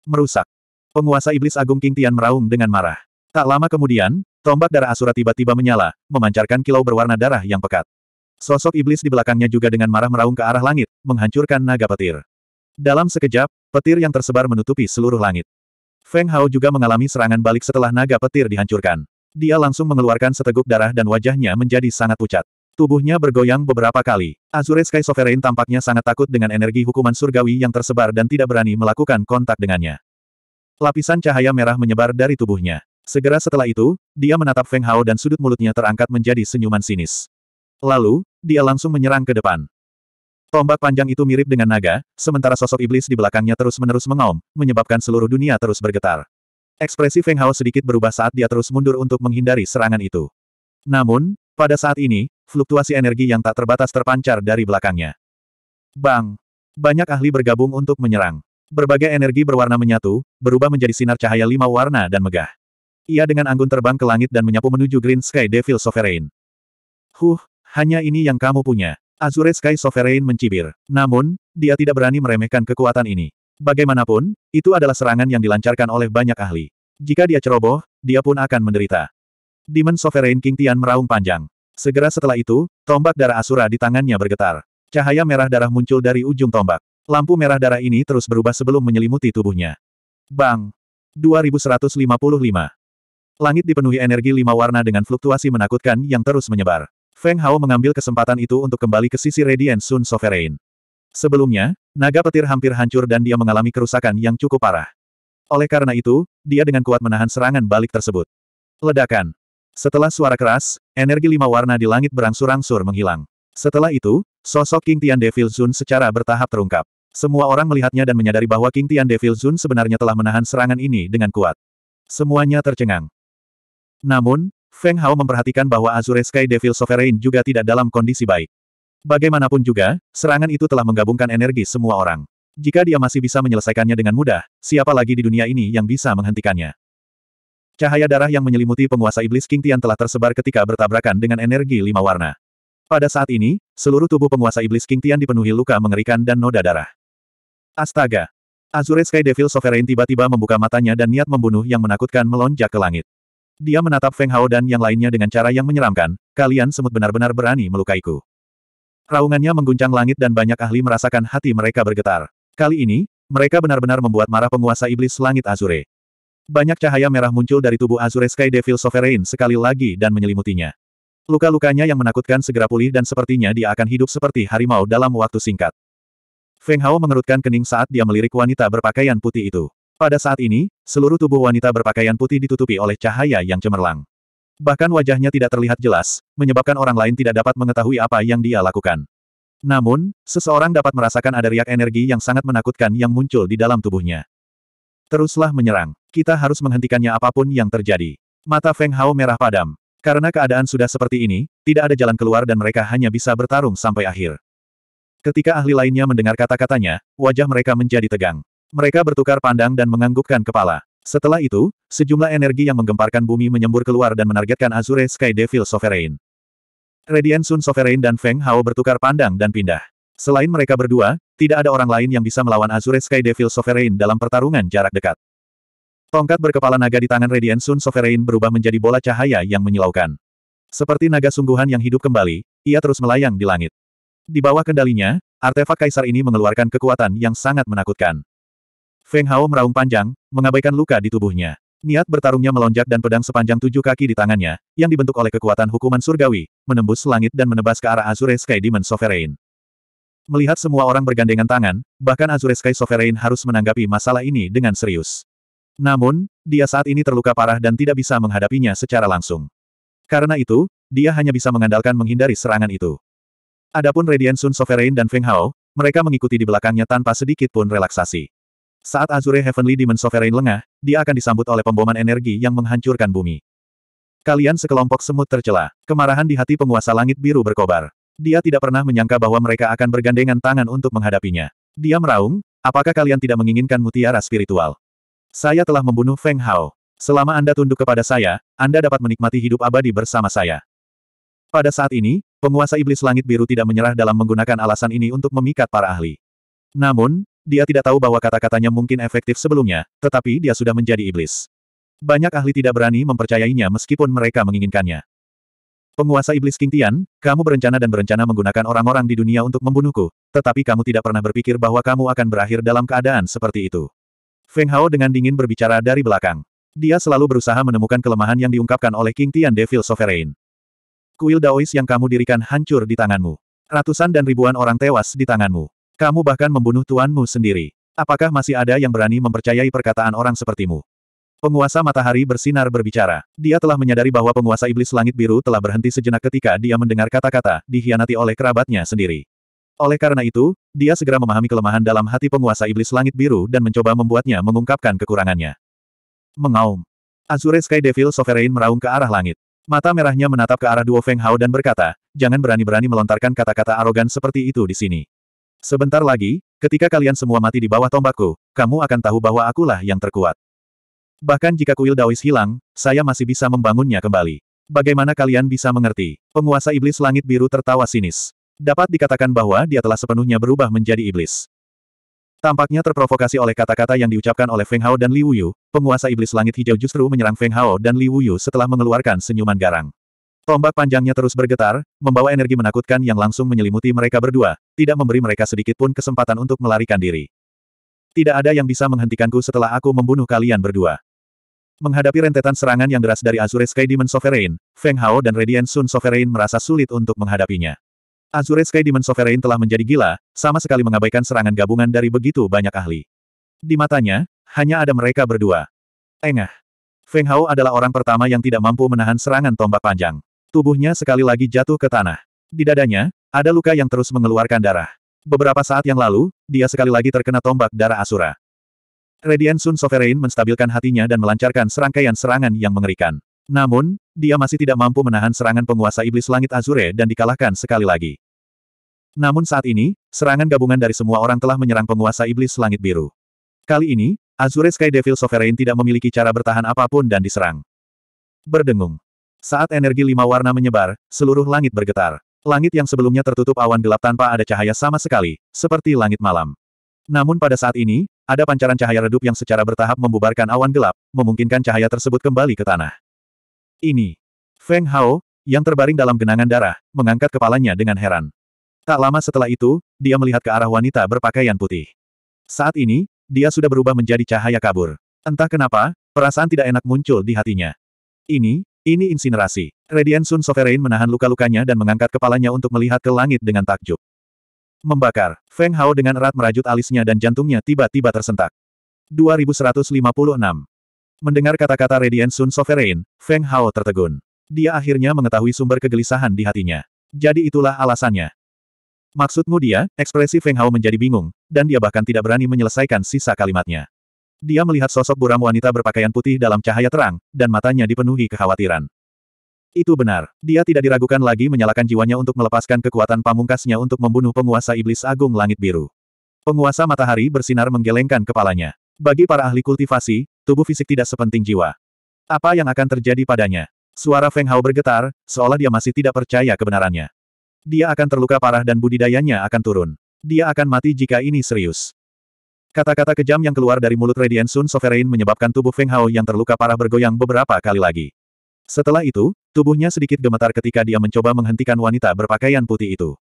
Merusak. Penguasa Iblis Agung King Tian meraung dengan marah. Tak lama kemudian, tombak darah Asura tiba-tiba menyala, memancarkan kilau berwarna darah yang pekat. Sosok iblis di belakangnya juga dengan marah meraung ke arah langit, menghancurkan naga petir. Dalam sekejap, petir yang tersebar menutupi seluruh langit. Feng Hao juga mengalami serangan balik setelah naga petir dihancurkan. Dia langsung mengeluarkan seteguk darah dan wajahnya menjadi sangat pucat. Tubuhnya bergoyang beberapa kali. Azure Sky Sovereign tampaknya sangat takut dengan energi hukuman surgawi yang tersebar dan tidak berani melakukan kontak dengannya. Lapisan cahaya merah menyebar dari tubuhnya. Segera setelah itu, dia menatap Feng Hao dan sudut mulutnya terangkat menjadi senyuman sinis. Lalu, dia langsung menyerang ke depan. Tombak panjang itu mirip dengan naga, sementara sosok iblis di belakangnya terus-menerus mengaum, menyebabkan seluruh dunia terus bergetar. Ekspresi Feng Hao sedikit berubah saat dia terus mundur untuk menghindari serangan itu. Namun, pada saat ini, fluktuasi energi yang tak terbatas terpancar dari belakangnya. Bang! Banyak ahli bergabung untuk menyerang. Berbagai energi berwarna menyatu, berubah menjadi sinar cahaya lima warna dan megah. Ia dengan anggun terbang ke langit dan menyapu menuju Green Sky Devil Sovereign. Huh, hanya ini yang kamu punya. Azure Sky Sovereign mencibir. Namun, dia tidak berani meremehkan kekuatan ini. Bagaimanapun, itu adalah serangan yang dilancarkan oleh banyak ahli. Jika dia ceroboh, dia pun akan menderita. Demon Sovereign King Tian meraung panjang. Segera setelah itu, tombak darah Asura di tangannya bergetar. Cahaya merah darah muncul dari ujung tombak. Lampu merah darah ini terus berubah sebelum menyelimuti tubuhnya. Bang! 2155. Langit dipenuhi energi lima warna dengan fluktuasi menakutkan yang terus menyebar. Feng Hao mengambil kesempatan itu untuk kembali ke sisi Radiant Sun Sovereign. Sebelumnya, naga petir hampir hancur dan dia mengalami kerusakan yang cukup parah. Oleh karena itu, dia dengan kuat menahan serangan balik tersebut. Ledakan. Setelah suara keras, energi lima warna di langit berangsur-angsur menghilang. Setelah itu, sosok King Tian Devil Sun secara bertahap terungkap. Semua orang melihatnya dan menyadari bahwa King Tian Devil Zun sebenarnya telah menahan serangan ini dengan kuat. Semuanya tercengang. Namun, Feng Hao memperhatikan bahwa Azure Sky Devil Sovereign juga tidak dalam kondisi baik. Bagaimanapun juga, serangan itu telah menggabungkan energi semua orang. Jika dia masih bisa menyelesaikannya dengan mudah, siapa lagi di dunia ini yang bisa menghentikannya? Cahaya darah yang menyelimuti penguasa iblis King Tian telah tersebar ketika bertabrakan dengan energi lima warna. Pada saat ini, seluruh tubuh penguasa iblis King Tian dipenuhi luka mengerikan dan noda darah. Astaga! Azure Sky Devil Sovereign tiba-tiba membuka matanya dan niat membunuh yang menakutkan melonjak ke langit. Dia menatap Feng Hao dan yang lainnya dengan cara yang menyeramkan, kalian semut benar-benar berani melukaiku. Raungannya mengguncang langit dan banyak ahli merasakan hati mereka bergetar. Kali ini, mereka benar-benar membuat marah penguasa iblis langit Azure. Banyak cahaya merah muncul dari tubuh Azure Sky Devil Sovereign sekali lagi dan menyelimutinya. Luka-lukanya yang menakutkan segera pulih dan sepertinya dia akan hidup seperti harimau dalam waktu singkat. Feng Hao mengerutkan kening saat dia melirik wanita berpakaian putih itu. Pada saat ini, seluruh tubuh wanita berpakaian putih ditutupi oleh cahaya yang cemerlang. Bahkan wajahnya tidak terlihat jelas, menyebabkan orang lain tidak dapat mengetahui apa yang dia lakukan. Namun, seseorang dapat merasakan ada riak energi yang sangat menakutkan yang muncul di dalam tubuhnya. Teruslah menyerang. Kita harus menghentikannya apapun yang terjadi. Mata Feng Hao merah padam. Karena keadaan sudah seperti ini, tidak ada jalan keluar dan mereka hanya bisa bertarung sampai akhir. Ketika ahli lainnya mendengar kata-katanya, wajah mereka menjadi tegang. Mereka bertukar pandang dan menganggukkan kepala. Setelah itu, sejumlah energi yang menggemparkan bumi menyembur keluar dan menargetkan Azure Sky Devil Sovereign. Radiant Sun Sovereign dan Feng Hao bertukar pandang dan pindah. Selain mereka berdua, tidak ada orang lain yang bisa melawan Azure Sky Devil Sovereign dalam pertarungan jarak dekat. Tongkat berkepala naga di tangan Radiant Sun Sovereign berubah menjadi bola cahaya yang menyilaukan. Seperti naga sungguhan yang hidup kembali, ia terus melayang di langit. Di bawah kendalinya, artefak kaisar ini mengeluarkan kekuatan yang sangat menakutkan. Feng Hao meraung panjang, mengabaikan luka di tubuhnya. Niat bertarungnya melonjak dan pedang sepanjang tujuh kaki di tangannya, yang dibentuk oleh kekuatan hukuman surgawi, menembus langit dan menebas ke arah Azure Sky Demon Sovereign. Melihat semua orang bergandengan tangan, bahkan Azure Sky Sovereign harus menanggapi masalah ini dengan serius. Namun, dia saat ini terluka parah dan tidak bisa menghadapinya secara langsung. Karena itu, dia hanya bisa mengandalkan menghindari serangan itu. Adapun Radiant Sun Sovereign dan Feng Hao, mereka mengikuti di belakangnya tanpa sedikit pun relaksasi. Saat Azure Heavenly Demon Sovereign lengah, dia akan disambut oleh pemboman energi yang menghancurkan bumi. Kalian sekelompok semut tercela. Kemarahan di hati penguasa langit biru berkobar. Dia tidak pernah menyangka bahwa mereka akan bergandengan tangan untuk menghadapinya. Dia meraung, apakah kalian tidak menginginkan mutiara spiritual? Saya telah membunuh Feng Hao. Selama Anda tunduk kepada saya, Anda dapat menikmati hidup abadi bersama saya. Pada saat ini, Penguasa Iblis Langit Biru tidak menyerah dalam menggunakan alasan ini untuk memikat para ahli. Namun, dia tidak tahu bahwa kata-katanya mungkin efektif sebelumnya, tetapi dia sudah menjadi iblis. Banyak ahli tidak berani mempercayainya meskipun mereka menginginkannya. Penguasa Iblis King Tian, kamu berencana dan berencana menggunakan orang-orang di dunia untuk membunuhku, tetapi kamu tidak pernah berpikir bahwa kamu akan berakhir dalam keadaan seperti itu. Feng Hao dengan dingin berbicara dari belakang. Dia selalu berusaha menemukan kelemahan yang diungkapkan oleh King Tian Devil Sovereign. Kuil Daois yang kamu dirikan hancur di tanganmu. Ratusan dan ribuan orang tewas di tanganmu. Kamu bahkan membunuh tuanmu sendiri. Apakah masih ada yang berani mempercayai perkataan orang sepertimu? Penguasa matahari bersinar berbicara. Dia telah menyadari bahwa penguasa iblis langit biru telah berhenti sejenak ketika dia mendengar kata-kata, dihianati oleh kerabatnya sendiri. Oleh karena itu, dia segera memahami kelemahan dalam hati penguasa iblis langit biru dan mencoba membuatnya mengungkapkan kekurangannya. Mengaum. Azure Sky Devil Sovereign meraung ke arah langit. Mata merahnya menatap ke arah Duo Feng Hao dan berkata, jangan berani-berani melontarkan kata-kata arogan seperti itu di sini. Sebentar lagi, ketika kalian semua mati di bawah tombakku, kamu akan tahu bahwa akulah yang terkuat. Bahkan jika kuil Daois hilang, saya masih bisa membangunnya kembali. Bagaimana kalian bisa mengerti? Penguasa iblis langit biru tertawa sinis. Dapat dikatakan bahwa dia telah sepenuhnya berubah menjadi iblis. Tampaknya terprovokasi oleh kata-kata yang diucapkan oleh Feng Hao dan Liu Yu, penguasa iblis langit hijau justru menyerang Feng Hao dan Li Wuyu setelah mengeluarkan senyuman garang. Tombak panjangnya terus bergetar, membawa energi menakutkan yang langsung menyelimuti mereka berdua, tidak memberi mereka sedikit pun kesempatan untuk melarikan diri. Tidak ada yang bisa menghentikanku setelah aku membunuh kalian berdua. Menghadapi rentetan serangan yang deras dari Azure Sky Demon Sovereign, Feng Hao dan Radiant Sun Sovereign merasa sulit untuk menghadapinya. Azure Sky Demon Sovereign telah menjadi gila, sama sekali mengabaikan serangan gabungan dari begitu banyak ahli. Di matanya, hanya ada mereka berdua. Engah. Feng Hao adalah orang pertama yang tidak mampu menahan serangan tombak panjang. Tubuhnya sekali lagi jatuh ke tanah. Di dadanya, ada luka yang terus mengeluarkan darah. Beberapa saat yang lalu, dia sekali lagi terkena tombak darah Asura. Radiant Sun Sovereign menstabilkan hatinya dan melancarkan serangkaian serangan yang mengerikan. Namun, dia masih tidak mampu menahan serangan penguasa iblis langit Azure dan dikalahkan sekali lagi. Namun saat ini, serangan gabungan dari semua orang telah menyerang penguasa iblis langit biru. Kali ini, Azure Sky Devil Sovereign tidak memiliki cara bertahan apapun dan diserang. Berdengung. Saat energi lima warna menyebar, seluruh langit bergetar. Langit yang sebelumnya tertutup awan gelap tanpa ada cahaya sama sekali, seperti langit malam. Namun pada saat ini, ada pancaran cahaya redup yang secara bertahap membubarkan awan gelap, memungkinkan cahaya tersebut kembali ke tanah. Ini. Feng Hao, yang terbaring dalam genangan darah, mengangkat kepalanya dengan heran. Tak lama setelah itu, dia melihat ke arah wanita berpakaian putih. Saat ini, dia sudah berubah menjadi cahaya kabur. Entah kenapa, perasaan tidak enak muncul di hatinya. Ini, ini insinerasi. Radiant Sun Sovereign menahan luka-lukanya dan mengangkat kepalanya untuk melihat ke langit dengan takjub. Membakar, Feng Hao dengan erat merajut alisnya dan jantungnya tiba-tiba tersentak. 2156 Mendengar kata-kata Radiant Sun Sovereign, Feng Hao tertegun. Dia akhirnya mengetahui sumber kegelisahan di hatinya. Jadi itulah alasannya. Maksudmu dia, ekspresi Feng Hao menjadi bingung, dan dia bahkan tidak berani menyelesaikan sisa kalimatnya. Dia melihat sosok buram wanita berpakaian putih dalam cahaya terang, dan matanya dipenuhi kekhawatiran. Itu benar, dia tidak diragukan lagi menyalakan jiwanya untuk melepaskan kekuatan pamungkasnya untuk membunuh penguasa iblis agung langit biru. Penguasa matahari bersinar menggelengkan kepalanya. Bagi para ahli kultivasi, tubuh fisik tidak sepenting jiwa. Apa yang akan terjadi padanya? Suara Feng Hao bergetar, seolah dia masih tidak percaya kebenarannya. Dia akan terluka parah dan budidayanya akan turun. Dia akan mati jika ini serius. Kata-kata kejam yang keluar dari mulut Radiant Sun Sovereign menyebabkan tubuh Feng Hao yang terluka parah bergoyang beberapa kali lagi. Setelah itu, tubuhnya sedikit gemetar ketika dia mencoba menghentikan wanita berpakaian putih itu.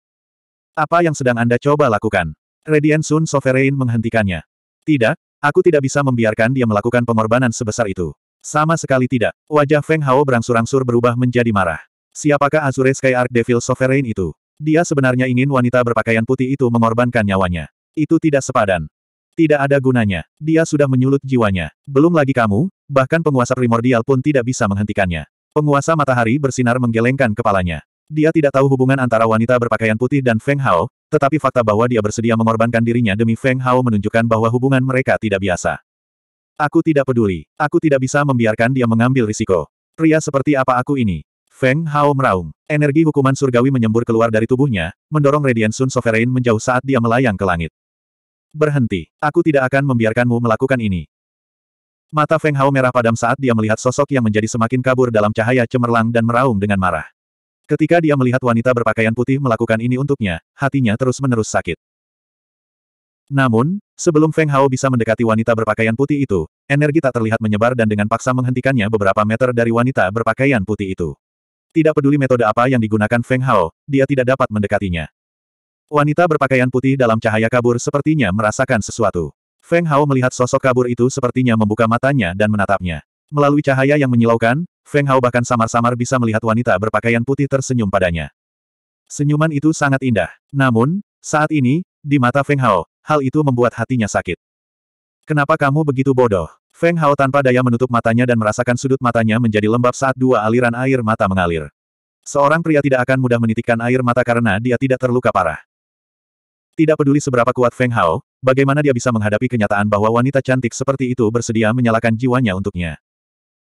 Apa yang sedang Anda coba lakukan? Radiant Sun Sovereign menghentikannya. Tidak, aku tidak bisa membiarkan dia melakukan pengorbanan sebesar itu. Sama sekali tidak. Wajah Feng Hao berangsur-angsur berubah menjadi marah. Siapakah Azure Sky Arc Devil Sovereign itu? Dia sebenarnya ingin wanita berpakaian putih itu mengorbankan nyawanya. Itu tidak sepadan. Tidak ada gunanya. Dia sudah menyulut jiwanya. Belum lagi kamu, bahkan penguasa primordial pun tidak bisa menghentikannya. Penguasa matahari bersinar menggelengkan kepalanya. Dia tidak tahu hubungan antara wanita berpakaian putih dan Feng Hao, tetapi fakta bahwa dia bersedia mengorbankan dirinya demi Feng Hao menunjukkan bahwa hubungan mereka tidak biasa. Aku tidak peduli. Aku tidak bisa membiarkan dia mengambil risiko. Pria seperti apa aku ini? Feng Hao meraung. Energi hukuman surgawi menyembur keluar dari tubuhnya, mendorong Radiant Sun Sovereign menjauh saat dia melayang ke langit. Berhenti. Aku tidak akan membiarkanmu melakukan ini. Mata Feng Hao merah padam saat dia melihat sosok yang menjadi semakin kabur dalam cahaya cemerlang dan meraung dengan marah. Ketika dia melihat wanita berpakaian putih melakukan ini untuknya, hatinya terus-menerus sakit. Namun, sebelum Feng Hao bisa mendekati wanita berpakaian putih itu, energi tak terlihat menyebar dan dengan paksa menghentikannya beberapa meter dari wanita berpakaian putih itu. Tidak peduli metode apa yang digunakan Feng Hao, dia tidak dapat mendekatinya. Wanita berpakaian putih dalam cahaya kabur sepertinya merasakan sesuatu. Feng Hao melihat sosok kabur itu sepertinya membuka matanya dan menatapnya. Melalui cahaya yang menyilaukan, Feng Hao bahkan samar-samar bisa melihat wanita berpakaian putih tersenyum padanya. Senyuman itu sangat indah. Namun, saat ini, di mata Feng Hao, hal itu membuat hatinya sakit. Kenapa kamu begitu bodoh? Feng Hao tanpa daya menutup matanya dan merasakan sudut matanya menjadi lembab saat dua aliran air mata mengalir. Seorang pria tidak akan mudah menitikkan air mata karena dia tidak terluka parah. Tidak peduli seberapa kuat Feng Hao, bagaimana dia bisa menghadapi kenyataan bahwa wanita cantik seperti itu bersedia menyalakan jiwanya untuknya.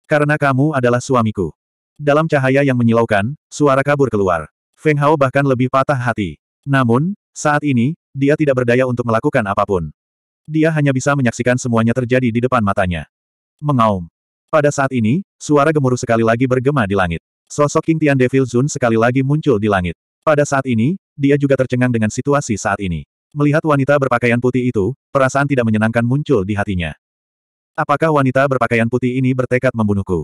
Karena kamu adalah suamiku. Dalam cahaya yang menyilaukan, suara kabur keluar. Feng Hao bahkan lebih patah hati. Namun, saat ini, dia tidak berdaya untuk melakukan apapun. Dia hanya bisa menyaksikan semuanya terjadi di depan matanya. Mengaum. Pada saat ini, suara gemuruh sekali lagi bergema di langit. Sosok King Tian Devil Zun sekali lagi muncul di langit. Pada saat ini, dia juga tercengang dengan situasi saat ini. Melihat wanita berpakaian putih itu, perasaan tidak menyenangkan muncul di hatinya. Apakah wanita berpakaian putih ini bertekad membunuhku?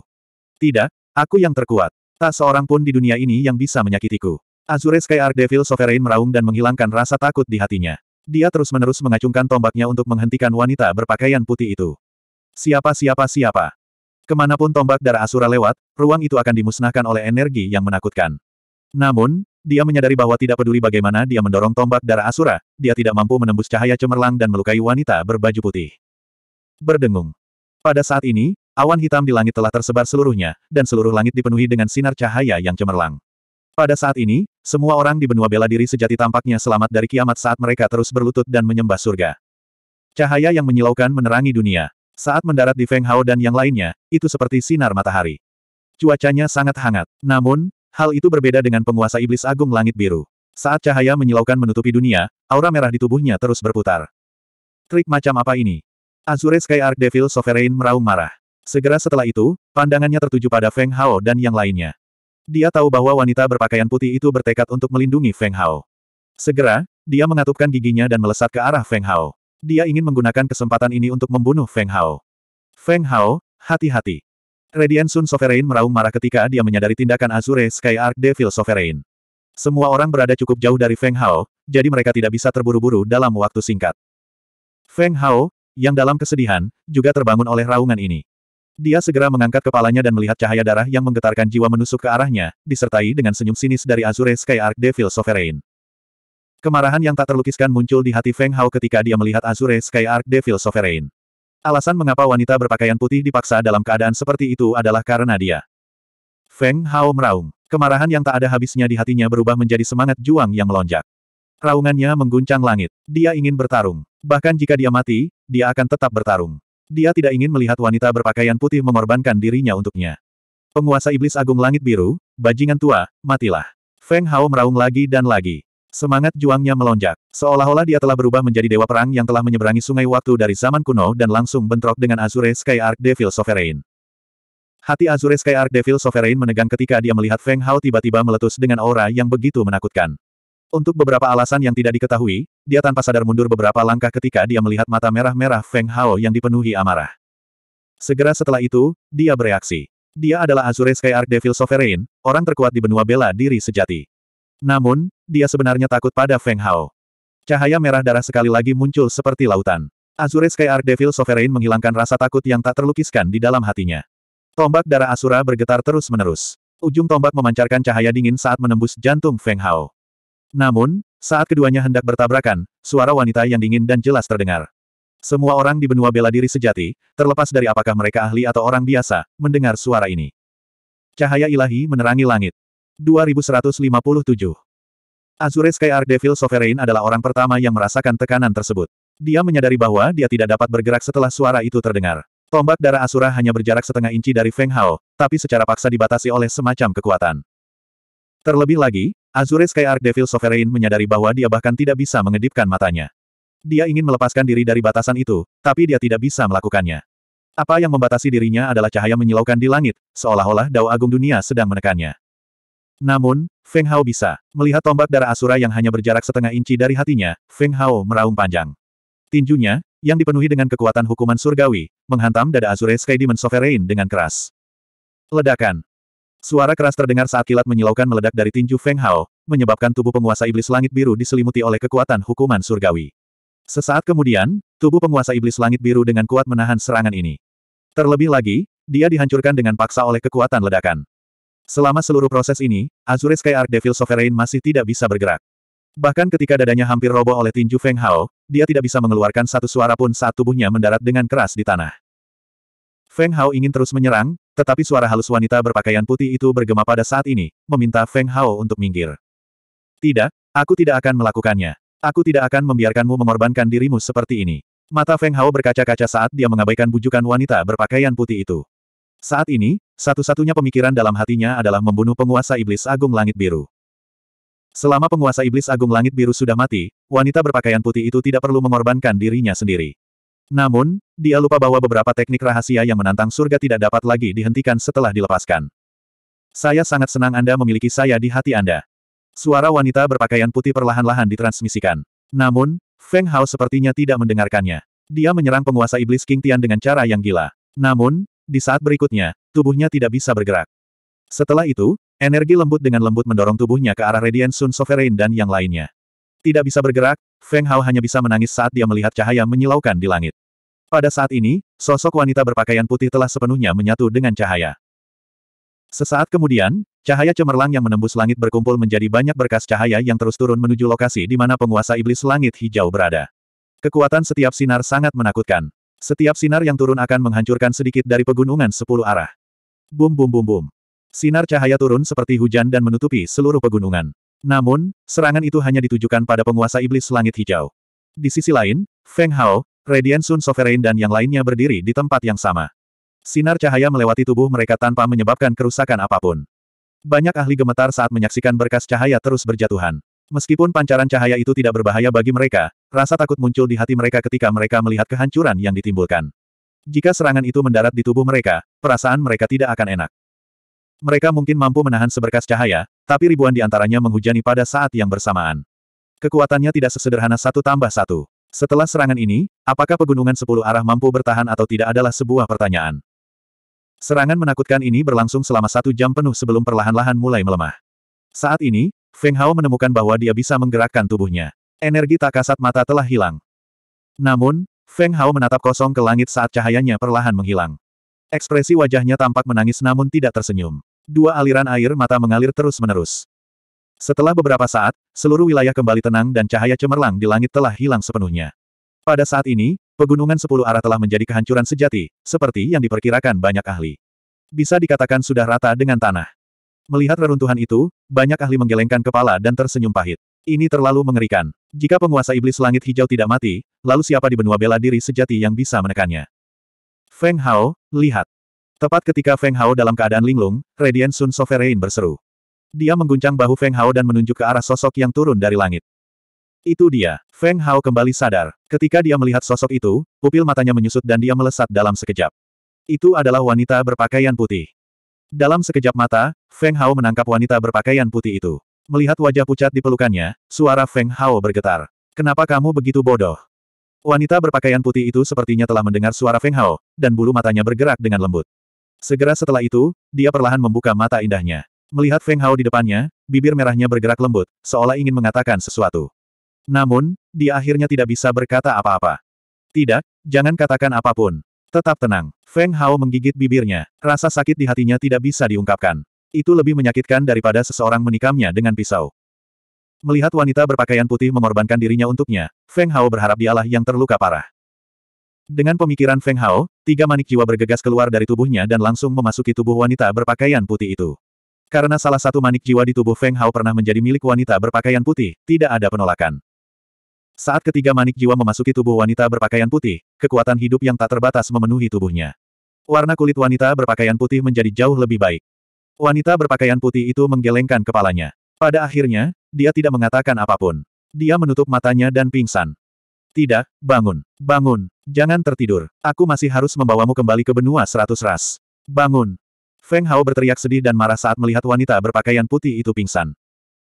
Tidak, aku yang terkuat. Tak seorang pun di dunia ini yang bisa menyakitiku. Azure Sky Arc Devil Sovereign meraung dan menghilangkan rasa takut di hatinya. Dia terus-menerus mengacungkan tombaknya untuk menghentikan wanita berpakaian putih itu. Siapa siapa siapa. Kemanapun tombak darah Asura lewat, ruang itu akan dimusnahkan oleh energi yang menakutkan. Namun, dia menyadari bahwa tidak peduli bagaimana dia mendorong tombak darah Asura, dia tidak mampu menembus cahaya cemerlang dan melukai wanita berbaju putih. Berdengung. Pada saat ini, awan hitam di langit telah tersebar seluruhnya, dan seluruh langit dipenuhi dengan sinar cahaya yang cemerlang. Pada saat ini, semua orang di benua bela diri sejati tampaknya selamat dari kiamat saat mereka terus berlutut dan menyembah surga. Cahaya yang menyilaukan menerangi dunia. Saat mendarat di Feng Hao dan yang lainnya, itu seperti sinar matahari. Cuacanya sangat hangat. Namun, hal itu berbeda dengan penguasa iblis agung langit biru. Saat cahaya menyilaukan menutupi dunia, aura merah di tubuhnya terus berputar. Trik macam apa ini? Azure Sky Arc Devil Sovereign meraung marah. Segera setelah itu, pandangannya tertuju pada Feng Hao dan yang lainnya. Dia tahu bahwa wanita berpakaian putih itu bertekad untuk melindungi Feng Hao. Segera, dia mengatupkan giginya dan melesat ke arah Feng Hao. Dia ingin menggunakan kesempatan ini untuk membunuh Feng Hao. Feng Hao, hati-hati. Radiant Sun Sovereign meraung marah ketika dia menyadari tindakan Azure Sky Arc Devil Sovereign. Semua orang berada cukup jauh dari Feng Hao, jadi mereka tidak bisa terburu-buru dalam waktu singkat. Feng Hao, yang dalam kesedihan, juga terbangun oleh raungan ini. Dia segera mengangkat kepalanya dan melihat cahaya darah yang menggetarkan jiwa menusuk ke arahnya, disertai dengan senyum sinis dari Azure Sky Arc Devil Sovereign. Kemarahan yang tak terlukiskan muncul di hati Feng Hao ketika dia melihat Azure Sky Arc Devil Sovereign. Alasan mengapa wanita berpakaian putih dipaksa dalam keadaan seperti itu adalah karena dia. Feng Hao meraung. Kemarahan yang tak ada habisnya di hatinya berubah menjadi semangat juang yang melonjak. Raungannya mengguncang langit. Dia ingin bertarung. Bahkan jika dia mati, dia akan tetap bertarung. Dia tidak ingin melihat wanita berpakaian putih mengorbankan dirinya untuknya. Penguasa iblis agung langit biru, bajingan tua, matilah. Feng Hao meraung lagi dan lagi. Semangat juangnya melonjak. Seolah-olah dia telah berubah menjadi dewa perang yang telah menyeberangi sungai waktu dari zaman kuno dan langsung bentrok dengan Azure Sky Arc Devil Sovereign. Hati Azure Sky Arc Devil Sovereign menegang ketika dia melihat Feng Hao tiba-tiba meletus dengan aura yang begitu menakutkan. Untuk beberapa alasan yang tidak diketahui, dia tanpa sadar mundur beberapa langkah ketika dia melihat mata merah-merah Feng Hao yang dipenuhi amarah. Segera setelah itu, dia bereaksi. Dia adalah Azure Sky Arc Devil Sovereign, orang terkuat di benua bela diri sejati. Namun, dia sebenarnya takut pada Feng Hao. Cahaya merah darah sekali lagi muncul seperti lautan. Azure Sky Arc Devil Sovereign menghilangkan rasa takut yang tak terlukiskan di dalam hatinya. Tombak darah Asura bergetar terus-menerus. Ujung tombak memancarkan cahaya dingin saat menembus jantung Feng Hao. Namun, saat keduanya hendak bertabrakan, suara wanita yang dingin dan jelas terdengar. Semua orang di benua bela diri sejati, terlepas dari apakah mereka ahli atau orang biasa, mendengar suara ini. Cahaya ilahi menerangi langit. 2157 Azure Sky Devil Sovereign adalah orang pertama yang merasakan tekanan tersebut. Dia menyadari bahwa dia tidak dapat bergerak setelah suara itu terdengar. Tombak darah Asura hanya berjarak setengah inci dari Feng Hao, tapi secara paksa dibatasi oleh semacam kekuatan. Terlebih lagi, Azure Sky Arc Devil Sovereign menyadari bahwa dia bahkan tidak bisa mengedipkan matanya. Dia ingin melepaskan diri dari batasan itu, tapi dia tidak bisa melakukannya. Apa yang membatasi dirinya adalah cahaya menyilaukan di langit, seolah-olah dao agung dunia sedang menekannya. Namun, Feng Hao bisa. Melihat tombak darah Asura yang hanya berjarak setengah inci dari hatinya, Feng Hao meraung panjang. Tinjunya, yang dipenuhi dengan kekuatan hukuman surgawi, menghantam dada Azure Sky Demon Sovereign dengan keras. Ledakan. Suara keras terdengar saat kilat menyilaukan meledak dari tinju Feng Hao, menyebabkan tubuh penguasa iblis langit biru diselimuti oleh kekuatan hukuman surgawi. Sesaat kemudian, tubuh penguasa iblis langit biru dengan kuat menahan serangan ini. Terlebih lagi, dia dihancurkan dengan paksa oleh kekuatan ledakan. Selama seluruh proses ini, Azure Sky Arc Devil Sovereign masih tidak bisa bergerak. Bahkan ketika dadanya hampir roboh oleh tinju Feng Hao, dia tidak bisa mengeluarkan satu suara pun saat tubuhnya mendarat dengan keras di tanah. Feng Hao ingin terus menyerang, tetapi suara halus wanita berpakaian putih itu bergema pada saat ini, meminta Feng Hao untuk minggir. Tidak, aku tidak akan melakukannya. Aku tidak akan membiarkanmu mengorbankan dirimu seperti ini. Mata Feng Hao berkaca-kaca saat dia mengabaikan bujukan wanita berpakaian putih itu. Saat ini, satu-satunya pemikiran dalam hatinya adalah membunuh penguasa iblis agung langit biru. Selama penguasa iblis agung langit biru sudah mati, wanita berpakaian putih itu tidak perlu mengorbankan dirinya sendiri. Namun, dia lupa bahwa beberapa teknik rahasia yang menantang surga tidak dapat lagi dihentikan setelah dilepaskan. Saya sangat senang Anda memiliki saya di hati Anda. Suara wanita berpakaian putih perlahan-lahan ditransmisikan. Namun, Feng Hao sepertinya tidak mendengarkannya. Dia menyerang penguasa iblis King Tian dengan cara yang gila. Namun, di saat berikutnya, tubuhnya tidak bisa bergerak. Setelah itu, energi lembut dengan lembut mendorong tubuhnya ke arah Radiant Sun Sovereign dan yang lainnya. Tidak bisa bergerak, Feng Hao hanya bisa menangis saat dia melihat cahaya menyilaukan di langit. Pada saat ini, sosok wanita berpakaian putih telah sepenuhnya menyatu dengan cahaya. Sesaat kemudian, cahaya cemerlang yang menembus langit berkumpul menjadi banyak berkas cahaya yang terus turun menuju lokasi di mana penguasa iblis langit hijau berada. Kekuatan setiap sinar sangat menakutkan. Setiap sinar yang turun akan menghancurkan sedikit dari pegunungan sepuluh arah. Bum bum bum bum. Sinar cahaya turun seperti hujan dan menutupi seluruh pegunungan. Namun, serangan itu hanya ditujukan pada penguasa iblis langit hijau. Di sisi lain, Feng Hao, Radian Sun Sovereign dan yang lainnya berdiri di tempat yang sama. Sinar cahaya melewati tubuh mereka tanpa menyebabkan kerusakan apapun. Banyak ahli gemetar saat menyaksikan berkas cahaya terus berjatuhan. Meskipun pancaran cahaya itu tidak berbahaya bagi mereka, rasa takut muncul di hati mereka ketika mereka melihat kehancuran yang ditimbulkan. Jika serangan itu mendarat di tubuh mereka, perasaan mereka tidak akan enak. Mereka mungkin mampu menahan seberkas cahaya, tapi ribuan di antaranya menghujani pada saat yang bersamaan. Kekuatannya tidak sesederhana satu tambah satu. Setelah serangan ini, apakah pegunungan sepuluh arah mampu bertahan atau tidak adalah sebuah pertanyaan. Serangan menakutkan ini berlangsung selama satu jam penuh sebelum perlahan-lahan mulai melemah. Saat ini, Feng Hao menemukan bahwa dia bisa menggerakkan tubuhnya. Energi tak kasat mata telah hilang. Namun, Feng Hao menatap kosong ke langit saat cahayanya perlahan menghilang. Ekspresi wajahnya tampak menangis namun tidak tersenyum. Dua aliran air mata mengalir terus-menerus. Setelah beberapa saat, seluruh wilayah kembali tenang dan cahaya cemerlang di langit telah hilang sepenuhnya. Pada saat ini, pegunungan sepuluh arah telah menjadi kehancuran sejati, seperti yang diperkirakan banyak ahli. Bisa dikatakan sudah rata dengan tanah. Melihat reruntuhan itu, banyak ahli menggelengkan kepala dan tersenyum pahit. Ini terlalu mengerikan. Jika penguasa iblis langit hijau tidak mati, lalu siapa di benua bela diri sejati yang bisa menekannya? Feng Hao, lihat. Tepat ketika Feng Hao dalam keadaan linglung, Radiant Sun Sovereign berseru. Dia mengguncang bahu Feng Hao dan menunjuk ke arah sosok yang turun dari langit. Itu dia. Feng Hao kembali sadar. Ketika dia melihat sosok itu, pupil matanya menyusut dan dia melesat dalam sekejap. Itu adalah wanita berpakaian putih. Dalam sekejap mata, Feng Hao menangkap wanita berpakaian putih itu. Melihat wajah pucat di pelukannya, suara Feng Hao bergetar. Kenapa kamu begitu bodoh? Wanita berpakaian putih itu sepertinya telah mendengar suara Feng Hao, dan bulu matanya bergerak dengan lembut. Segera setelah itu, dia perlahan membuka mata indahnya. Melihat Feng Hao di depannya, bibir merahnya bergerak lembut, seolah ingin mengatakan sesuatu. Namun, dia akhirnya tidak bisa berkata apa-apa. Tidak, jangan katakan apapun. Tetap tenang. Feng Hao menggigit bibirnya. Rasa sakit di hatinya tidak bisa diungkapkan. Itu lebih menyakitkan daripada seseorang menikamnya dengan pisau. Melihat wanita berpakaian putih mengorbankan dirinya untuknya, Feng Hao berharap dialah yang terluka parah. Dengan pemikiran Feng Hao, tiga manik jiwa bergegas keluar dari tubuhnya dan langsung memasuki tubuh wanita berpakaian putih itu. Karena salah satu manik jiwa di tubuh Feng Hao pernah menjadi milik wanita berpakaian putih, tidak ada penolakan. Saat ketiga manik jiwa memasuki tubuh wanita berpakaian putih, kekuatan hidup yang tak terbatas memenuhi tubuhnya. Warna kulit wanita berpakaian putih menjadi jauh lebih baik. Wanita berpakaian putih itu menggelengkan kepalanya. Pada akhirnya, dia tidak mengatakan apapun. Dia menutup matanya dan pingsan. Tidak, bangun, bangun, jangan tertidur. Aku masih harus membawamu kembali ke benua seratus ras. Bangun, Feng Hao berteriak sedih dan marah saat melihat wanita berpakaian putih itu pingsan.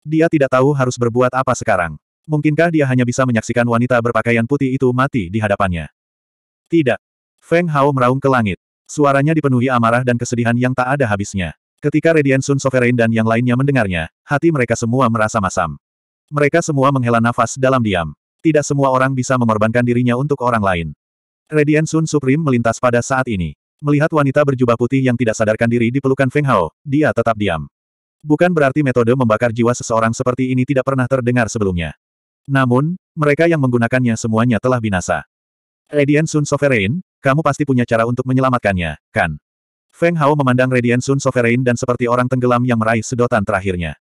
Dia tidak tahu harus berbuat apa sekarang. Mungkinkah dia hanya bisa menyaksikan wanita berpakaian putih itu mati di hadapannya? Tidak. Feng Hao meraung ke langit. Suaranya dipenuhi amarah dan kesedihan yang tak ada habisnya. Ketika Radiant Sun Sovereign dan yang lainnya mendengarnya, hati mereka semua merasa masam. Mereka semua menghela nafas dalam diam. Tidak semua orang bisa mengorbankan dirinya untuk orang lain. Radiant Sun Supreme melintas pada saat ini. Melihat wanita berjubah putih yang tidak sadarkan diri di pelukan Feng Hao, dia tetap diam. Bukan berarti metode membakar jiwa seseorang seperti ini tidak pernah terdengar sebelumnya. Namun, mereka yang menggunakannya semuanya telah binasa. Radiant Sun Sovereign, kamu pasti punya cara untuk menyelamatkannya, kan? Feng Hao memandang Radiant Sun Sovereign dan seperti orang tenggelam yang meraih sedotan terakhirnya.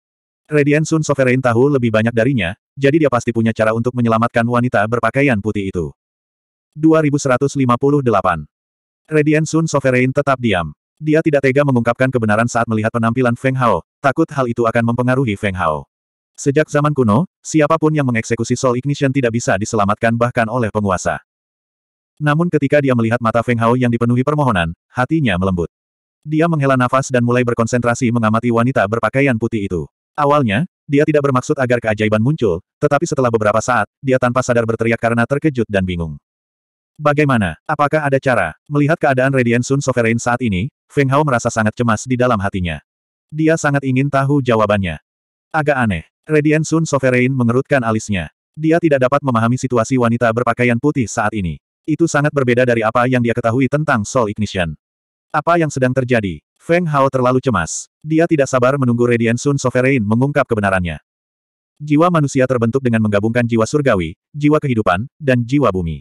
Radiant Sun Sovereign tahu lebih banyak darinya, jadi dia pasti punya cara untuk menyelamatkan wanita berpakaian putih itu. 2158 Radiant Sun Sovereign tetap diam. Dia tidak tega mengungkapkan kebenaran saat melihat penampilan Feng Hao, takut hal itu akan mempengaruhi Feng Hao. Sejak zaman kuno, siapapun yang mengeksekusi Soul Ignition tidak bisa diselamatkan bahkan oleh penguasa. Namun ketika dia melihat mata Feng Hao yang dipenuhi permohonan, hatinya melembut. Dia menghela nafas dan mulai berkonsentrasi mengamati wanita berpakaian putih itu. Awalnya, dia tidak bermaksud agar keajaiban muncul, tetapi setelah beberapa saat, dia tanpa sadar berteriak karena terkejut dan bingung. Bagaimana? Apakah ada cara? Melihat keadaan Radiant Sun Sovereign saat ini, Feng Hao merasa sangat cemas di dalam hatinya. Dia sangat ingin tahu jawabannya. Agak aneh. Radiant Sun Sovereign mengerutkan alisnya. Dia tidak dapat memahami situasi wanita berpakaian putih saat ini. Itu sangat berbeda dari apa yang dia ketahui tentang Soul Ignition. Apa yang sedang terjadi? Feng Hao terlalu cemas. Dia tidak sabar menunggu Radiant Sun Sovereign mengungkap kebenarannya. Jiwa manusia terbentuk dengan menggabungkan jiwa surgawi, jiwa kehidupan, dan jiwa bumi.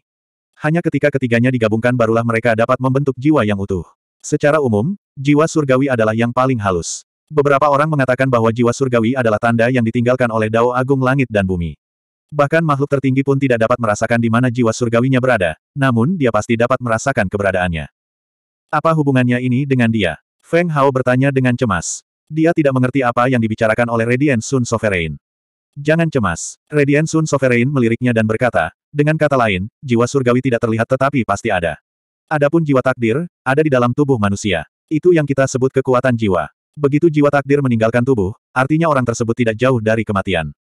Hanya ketika ketiganya digabungkan barulah mereka dapat membentuk jiwa yang utuh. Secara umum, jiwa surgawi adalah yang paling halus. Beberapa orang mengatakan bahwa jiwa surgawi adalah tanda yang ditinggalkan oleh Dao Agung Langit dan Bumi. Bahkan makhluk tertinggi pun tidak dapat merasakan di mana jiwa surgawinya berada, namun dia pasti dapat merasakan keberadaannya. Apa hubungannya ini dengan dia? Feng Hao bertanya dengan cemas. Dia tidak mengerti apa yang dibicarakan oleh Radiant Sun Sovereign. Jangan cemas. Radiant Sun Sovereign meliriknya dan berkata, dengan kata lain, jiwa surgawi tidak terlihat tetapi pasti ada. Adapun jiwa takdir, ada di dalam tubuh manusia. Itu yang kita sebut kekuatan jiwa. Begitu jiwa takdir meninggalkan tubuh, artinya orang tersebut tidak jauh dari kematian.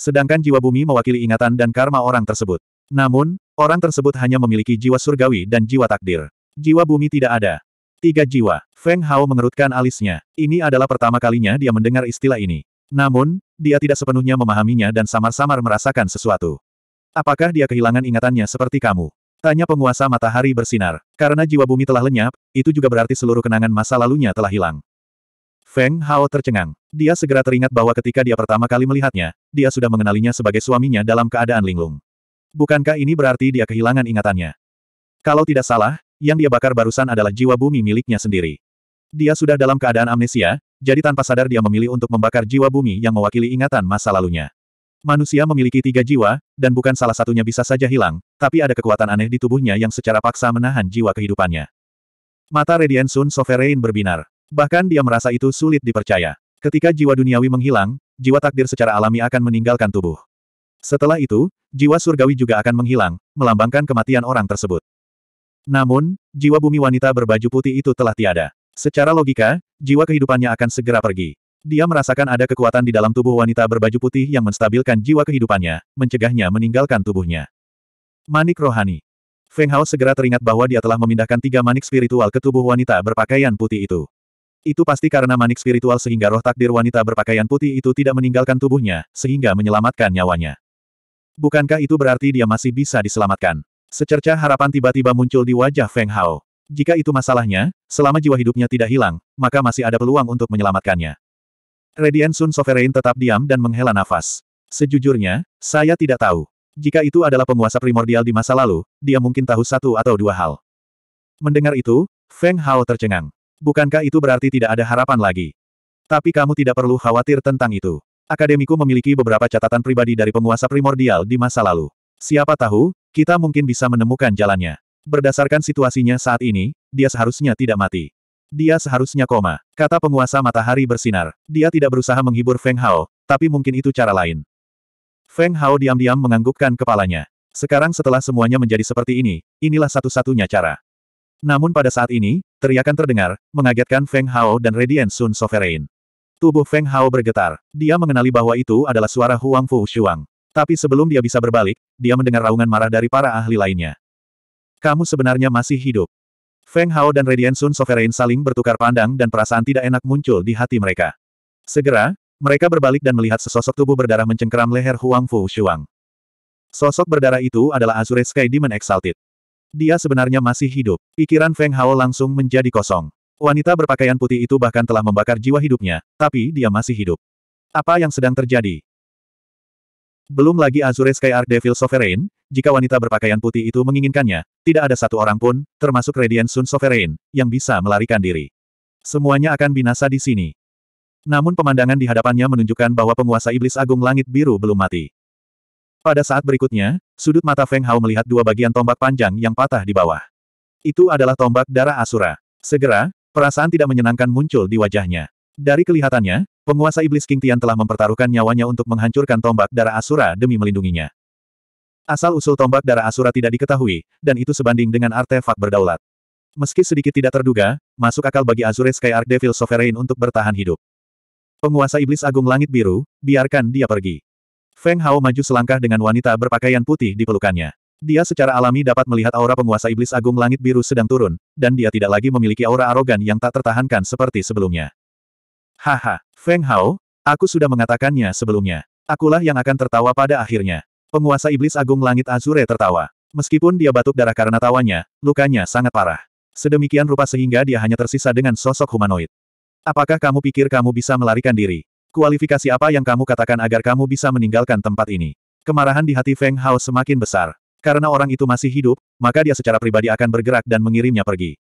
Sedangkan jiwa bumi mewakili ingatan dan karma orang tersebut. Namun, orang tersebut hanya memiliki jiwa surgawi dan jiwa takdir. Jiwa bumi tidak ada. Tiga jiwa. Feng Hao mengerutkan alisnya. Ini adalah pertama kalinya dia mendengar istilah ini. Namun, dia tidak sepenuhnya memahaminya dan samar-samar merasakan sesuatu. Apakah dia kehilangan ingatannya seperti kamu? Tanya penguasa matahari bersinar. Karena jiwa bumi telah lenyap, itu juga berarti seluruh kenangan masa lalunya telah hilang. Feng Hao tercengang. Dia segera teringat bahwa ketika dia pertama kali melihatnya, dia sudah mengenalinya sebagai suaminya dalam keadaan linglung. Bukankah ini berarti dia kehilangan ingatannya? Kalau tidak salah, yang dia bakar barusan adalah jiwa bumi miliknya sendiri. Dia sudah dalam keadaan amnesia, jadi tanpa sadar dia memilih untuk membakar jiwa bumi yang mewakili ingatan masa lalunya. Manusia memiliki tiga jiwa, dan bukan salah satunya bisa saja hilang, tapi ada kekuatan aneh di tubuhnya yang secara paksa menahan jiwa kehidupannya. Mata Radiant Sun Sovereign berbinar. Bahkan dia merasa itu sulit dipercaya. Ketika jiwa duniawi menghilang, jiwa takdir secara alami akan meninggalkan tubuh. Setelah itu, jiwa surgawi juga akan menghilang, melambangkan kematian orang tersebut. Namun, jiwa bumi wanita berbaju putih itu telah tiada. Secara logika, jiwa kehidupannya akan segera pergi. Dia merasakan ada kekuatan di dalam tubuh wanita berbaju putih yang menstabilkan jiwa kehidupannya, mencegahnya meninggalkan tubuhnya. Manik rohani. Feng Hao segera teringat bahwa dia telah memindahkan tiga manik spiritual ke tubuh wanita berpakaian putih itu. Itu pasti karena manik spiritual sehingga roh takdir wanita berpakaian putih itu tidak meninggalkan tubuhnya, sehingga menyelamatkan nyawanya. Bukankah itu berarti dia masih bisa diselamatkan? Secerca harapan tiba-tiba muncul di wajah Feng Hao. Jika itu masalahnya, selama jiwa hidupnya tidak hilang, maka masih ada peluang untuk menyelamatkannya. Radiant Sun Sovereign tetap diam dan menghela nafas. Sejujurnya, saya tidak tahu. Jika itu adalah penguasa primordial di masa lalu, dia mungkin tahu satu atau dua hal. Mendengar itu, Feng Hao tercengang. Bukankah itu berarti tidak ada harapan lagi? Tapi kamu tidak perlu khawatir tentang itu. Akademiku memiliki beberapa catatan pribadi dari penguasa primordial di masa lalu. Siapa tahu, kita mungkin bisa menemukan jalannya. Berdasarkan situasinya saat ini, dia seharusnya tidak mati. Dia seharusnya koma, kata penguasa matahari bersinar. Dia tidak berusaha menghibur Feng Hao, tapi mungkin itu cara lain. Feng Hao diam-diam menganggukkan kepalanya. Sekarang setelah semuanya menjadi seperti ini, inilah satu-satunya cara. Namun pada saat ini, teriakan terdengar, mengagetkan Feng Hao dan Radiant Sun Sovereign. Tubuh Feng Hao bergetar. Dia mengenali bahwa itu adalah suara Huang Fu Shuang. Tapi sebelum dia bisa berbalik, dia mendengar raungan marah dari para ahli lainnya. Kamu sebenarnya masih hidup. Feng Hao dan Radiant Sun Sovereign saling bertukar pandang dan perasaan tidak enak muncul di hati mereka. Segera, mereka berbalik dan melihat sesosok tubuh berdarah mencengkeram leher Huang Fu Shuang. Sosok berdarah itu adalah Azure Sky Demon Exalted. Dia sebenarnya masih hidup. Pikiran Feng Hao langsung menjadi kosong. Wanita berpakaian putih itu bahkan telah membakar jiwa hidupnya, tapi dia masih hidup. Apa yang sedang terjadi? Belum lagi Azure Sky Art Devil Sovereign, jika wanita berpakaian putih itu menginginkannya, tidak ada satu orang pun, termasuk Radiant Sun Sovereign, yang bisa melarikan diri. Semuanya akan binasa di sini. Namun pemandangan di hadapannya menunjukkan bahwa penguasa iblis agung langit biru belum mati. Pada saat berikutnya, sudut mata Feng Hao melihat dua bagian tombak panjang yang patah di bawah. Itu adalah tombak darah Asura. Segera, perasaan tidak menyenangkan muncul di wajahnya. Dari kelihatannya, penguasa iblis King Tian telah mempertaruhkan nyawanya untuk menghancurkan tombak darah Asura demi melindunginya. Asal-usul tombak darah Asura tidak diketahui, dan itu sebanding dengan artefak berdaulat. Meski sedikit tidak terduga, masuk akal bagi Azure Sky Arc Devil Sovereign untuk bertahan hidup. Penguasa Iblis Agung Langit Biru, biarkan dia pergi. Feng Hao maju selangkah dengan wanita berpakaian putih di pelukannya. Dia secara alami dapat melihat aura penguasa Iblis Agung Langit Biru sedang turun, dan dia tidak lagi memiliki aura arogan yang tak tertahankan seperti sebelumnya. Haha, Feng Hao, aku sudah mengatakannya sebelumnya. Akulah yang akan tertawa pada akhirnya. Penguasa Iblis Agung Langit Azure tertawa. Meskipun dia batuk darah karena tawanya, lukanya sangat parah. Sedemikian rupa sehingga dia hanya tersisa dengan sosok humanoid. Apakah kamu pikir kamu bisa melarikan diri? Kualifikasi apa yang kamu katakan agar kamu bisa meninggalkan tempat ini? Kemarahan di hati Feng Hao semakin besar. Karena orang itu masih hidup, maka dia secara pribadi akan bergerak dan mengirimnya pergi.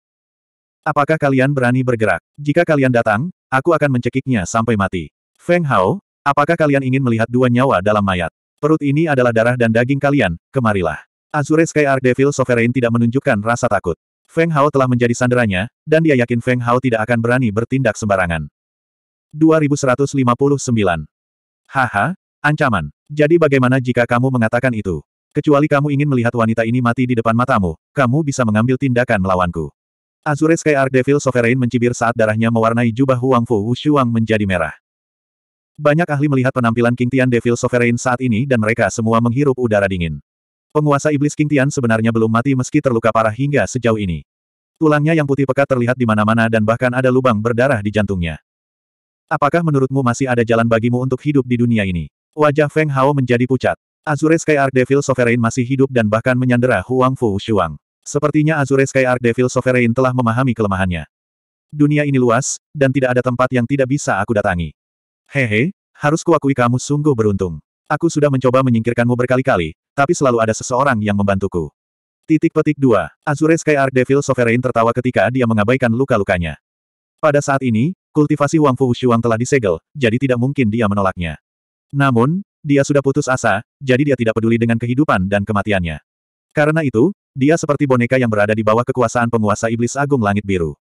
Apakah kalian berani bergerak? Jika kalian datang, aku akan mencekiknya sampai mati. Feng Hao, apakah kalian ingin melihat dua nyawa dalam mayat? Perut ini adalah darah dan daging kalian, kemarilah. Azure Sky Devil Sovereign tidak menunjukkan rasa takut. Feng Hao telah menjadi sanderanya, dan dia yakin Feng Hao tidak akan berani bertindak sembarangan. 2159. Haha, ancaman. Jadi bagaimana jika kamu mengatakan itu? Kecuali kamu ingin melihat wanita ini mati di depan matamu, kamu bisa mengambil tindakan melawanku. Azure Sky Devil Sovereign mencibir saat darahnya mewarnai jubah Huang Fu Wushuang menjadi merah. Banyak ahli melihat penampilan King Tian Devil Sovereign saat ini dan mereka semua menghirup udara dingin. Penguasa iblis King Tian sebenarnya belum mati meski terluka parah hingga sejauh ini. Tulangnya yang putih pekat terlihat di mana-mana dan bahkan ada lubang berdarah di jantungnya. Apakah menurutmu masih ada jalan bagimu untuk hidup di dunia ini? Wajah Feng Hao menjadi pucat. Azure Sky Arc Devil Sovereign masih hidup dan bahkan menyandera Huang Fu Shuang. Sepertinya Azure Sky Arc Devil Sovereign telah memahami kelemahannya. Dunia ini luas, dan tidak ada tempat yang tidak bisa aku datangi. Hehe, harus kuakui kamu sungguh beruntung. Aku sudah mencoba menyingkirkanmu berkali-kali, tapi selalu ada seseorang yang membantuku. Titik petik 2. Azure Sky Arc Devil Sovereign tertawa ketika dia mengabaikan luka-lukanya. Pada saat ini, kultivasi Wang Fu Wushuang telah disegel, jadi tidak mungkin dia menolaknya. Namun, dia sudah putus asa, jadi dia tidak peduli dengan kehidupan dan kematiannya. Karena itu, dia seperti boneka yang berada di bawah kekuasaan penguasa iblis agung langit biru.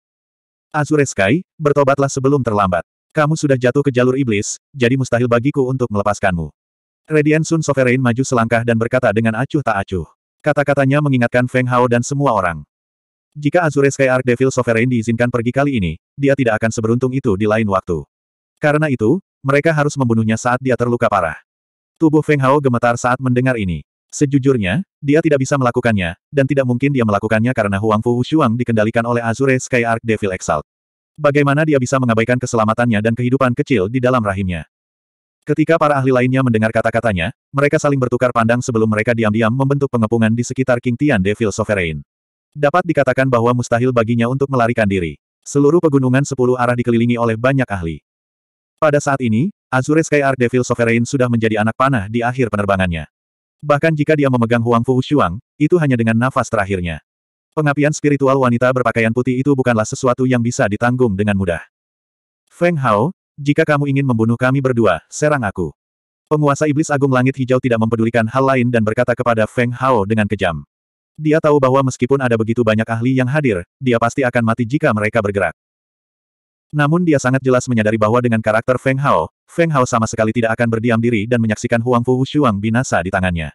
Azure Sky, bertobatlah sebelum terlambat. Kamu sudah jatuh ke jalur iblis, jadi mustahil bagiku untuk melepaskanmu. Radiant Sun Sovereign maju selangkah dan berkata dengan acuh tak acuh. Kata-katanya mengingatkan Feng Hao dan semua orang. Jika Azure Sky Arc Devil Sovereign diizinkan pergi kali ini, dia tidak akan seberuntung itu di lain waktu. Karena itu, mereka harus membunuhnya saat dia terluka parah. Tubuh Feng Hao gemetar saat mendengar ini. Sejujurnya, dia tidak bisa melakukannya, dan tidak mungkin dia melakukannya karena Huang Fu Shuang dikendalikan oleh Azure Sky Arc Devil Exalt. Bagaimana dia bisa mengabaikan keselamatannya dan kehidupan kecil di dalam rahimnya? Ketika para ahli lainnya mendengar kata-katanya, mereka saling bertukar pandang sebelum mereka diam-diam membentuk pengepungan di sekitar King Tian Devil Sovereign. Dapat dikatakan bahwa mustahil baginya untuk melarikan diri. Seluruh pegunungan sepuluh arah dikelilingi oleh banyak ahli. Pada saat ini, Azure Sky Art Devil Sovereign sudah menjadi anak panah di akhir penerbangannya. Bahkan jika dia memegang Huang Fu Shuang, itu hanya dengan nafas terakhirnya. Pengapian spiritual wanita berpakaian putih itu bukanlah sesuatu yang bisa ditanggung dengan mudah. Feng Hao, jika kamu ingin membunuh kami berdua, serang aku. Penguasa Iblis Agung Langit Hijau tidak mempedulikan hal lain dan berkata kepada Feng Hao dengan kejam. Dia tahu bahwa meskipun ada begitu banyak ahli yang hadir, dia pasti akan mati jika mereka bergerak. Namun dia sangat jelas menyadari bahwa dengan karakter Feng Hao, Feng Hao sama sekali tidak akan berdiam diri dan menyaksikan Huang Fu Shuang binasa di tangannya.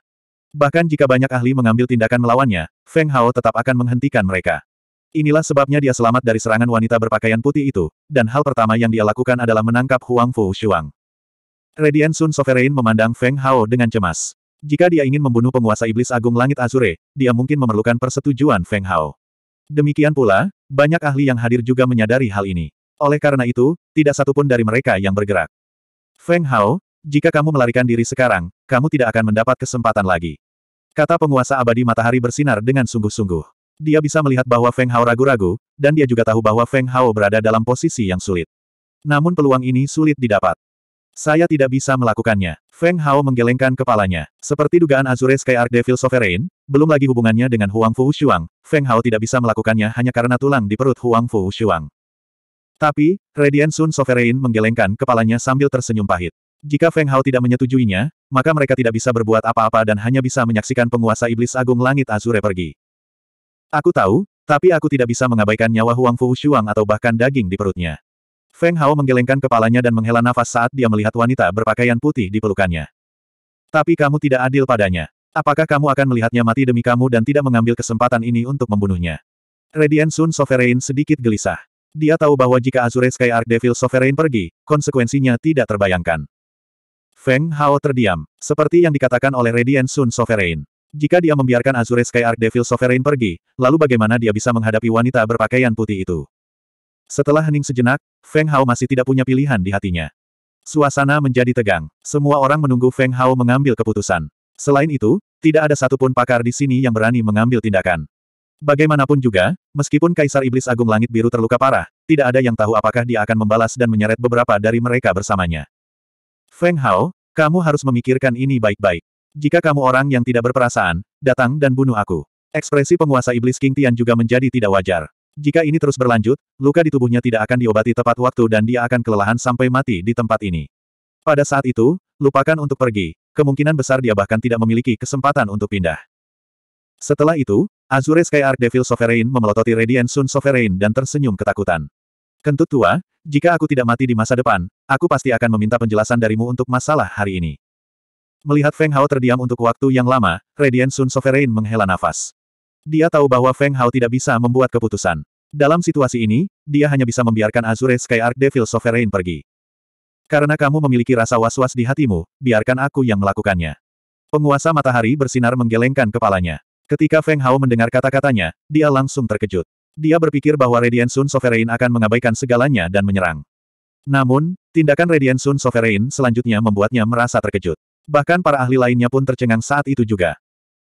Bahkan jika banyak ahli mengambil tindakan melawannya, Feng Hao tetap akan menghentikan mereka. Inilah sebabnya dia selamat dari serangan wanita berpakaian putih itu, dan hal pertama yang dia lakukan adalah menangkap Huang Fu Shuang. Radiant Sun Sovereign memandang Feng Hao dengan cemas. Jika dia ingin membunuh penguasa iblis agung langit Azure, dia mungkin memerlukan persetujuan Feng Hao. Demikian pula, banyak ahli yang hadir juga menyadari hal ini. Oleh karena itu, tidak satupun dari mereka yang bergerak. Feng Hao, jika kamu melarikan diri sekarang, kamu tidak akan mendapat kesempatan lagi. Kata penguasa abadi matahari bersinar dengan sungguh-sungguh. Dia bisa melihat bahwa Feng Hao ragu-ragu, dan dia juga tahu bahwa Feng Hao berada dalam posisi yang sulit. Namun peluang ini sulit didapat. Saya tidak bisa melakukannya. Feng Hao menggelengkan kepalanya. Seperti dugaan Azure Sky Arc Devil Sovereign, belum lagi hubungannya dengan Huang Fu Shuang, Feng Hao tidak bisa melakukannya hanya karena tulang di perut Huang Fu Shuang. Tapi, Radiant Sun Sovereign menggelengkan kepalanya sambil tersenyum pahit. Jika Feng Hao tidak menyetujuinya, maka mereka tidak bisa berbuat apa-apa dan hanya bisa menyaksikan penguasa iblis agung langit Azure pergi. Aku tahu, tapi aku tidak bisa mengabaikan nyawa Huang Fu Shuang atau bahkan daging di perutnya. Feng Hao menggelengkan kepalanya dan menghela nafas saat dia melihat wanita berpakaian putih di pelukannya. Tapi kamu tidak adil padanya. Apakah kamu akan melihatnya mati demi kamu dan tidak mengambil kesempatan ini untuk membunuhnya? Radiant Sun Sovereign sedikit gelisah. Dia tahu bahwa jika Azure Sky Arc Devil Sovereign pergi, konsekuensinya tidak terbayangkan. Feng Hao terdiam, seperti yang dikatakan oleh Radiant Sun Sovereign. Jika dia membiarkan Azure Sky Arc Devil Sovereign pergi, lalu bagaimana dia bisa menghadapi wanita berpakaian putih itu? Setelah hening sejenak, Feng Hao masih tidak punya pilihan di hatinya. Suasana menjadi tegang. Semua orang menunggu Feng Hao mengambil keputusan. Selain itu, tidak ada satupun pakar di sini yang berani mengambil tindakan. Bagaimanapun juga, meskipun Kaisar Iblis Agung Langit Biru terluka parah, tidak ada yang tahu apakah dia akan membalas dan menyeret beberapa dari mereka bersamanya. Feng Hao, kamu harus memikirkan ini baik-baik. Jika kamu orang yang tidak berperasaan, datang dan bunuh aku. Ekspresi penguasa iblis King Tian juga menjadi tidak wajar. Jika ini terus berlanjut, luka di tubuhnya tidak akan diobati tepat waktu dan dia akan kelelahan sampai mati di tempat ini. Pada saat itu, lupakan untuk pergi, kemungkinan besar dia bahkan tidak memiliki kesempatan untuk pindah. Setelah itu, Azure Sky Arc Devil Sovereign memelototi Radiant Sun Sovereign dan tersenyum ketakutan. Kentut tua, jika aku tidak mati di masa depan, aku pasti akan meminta penjelasan darimu untuk masalah hari ini. Melihat Feng Hao terdiam untuk waktu yang lama, Radiant Sun Sovereign menghela nafas. Dia tahu bahwa Feng Hao tidak bisa membuat keputusan. Dalam situasi ini, dia hanya bisa membiarkan Azure Sky Arc Devil Sovereign pergi. Karena kamu memiliki rasa was-was di hatimu, biarkan aku yang melakukannya. Penguasa matahari bersinar menggelengkan kepalanya. Ketika Feng Hao mendengar kata-katanya, dia langsung terkejut. Dia berpikir bahwa Radiant Sun Sovereign akan mengabaikan segalanya dan menyerang. Namun, tindakan Radiant Sun Sovereign selanjutnya membuatnya merasa terkejut. Bahkan para ahli lainnya pun tercengang saat itu juga.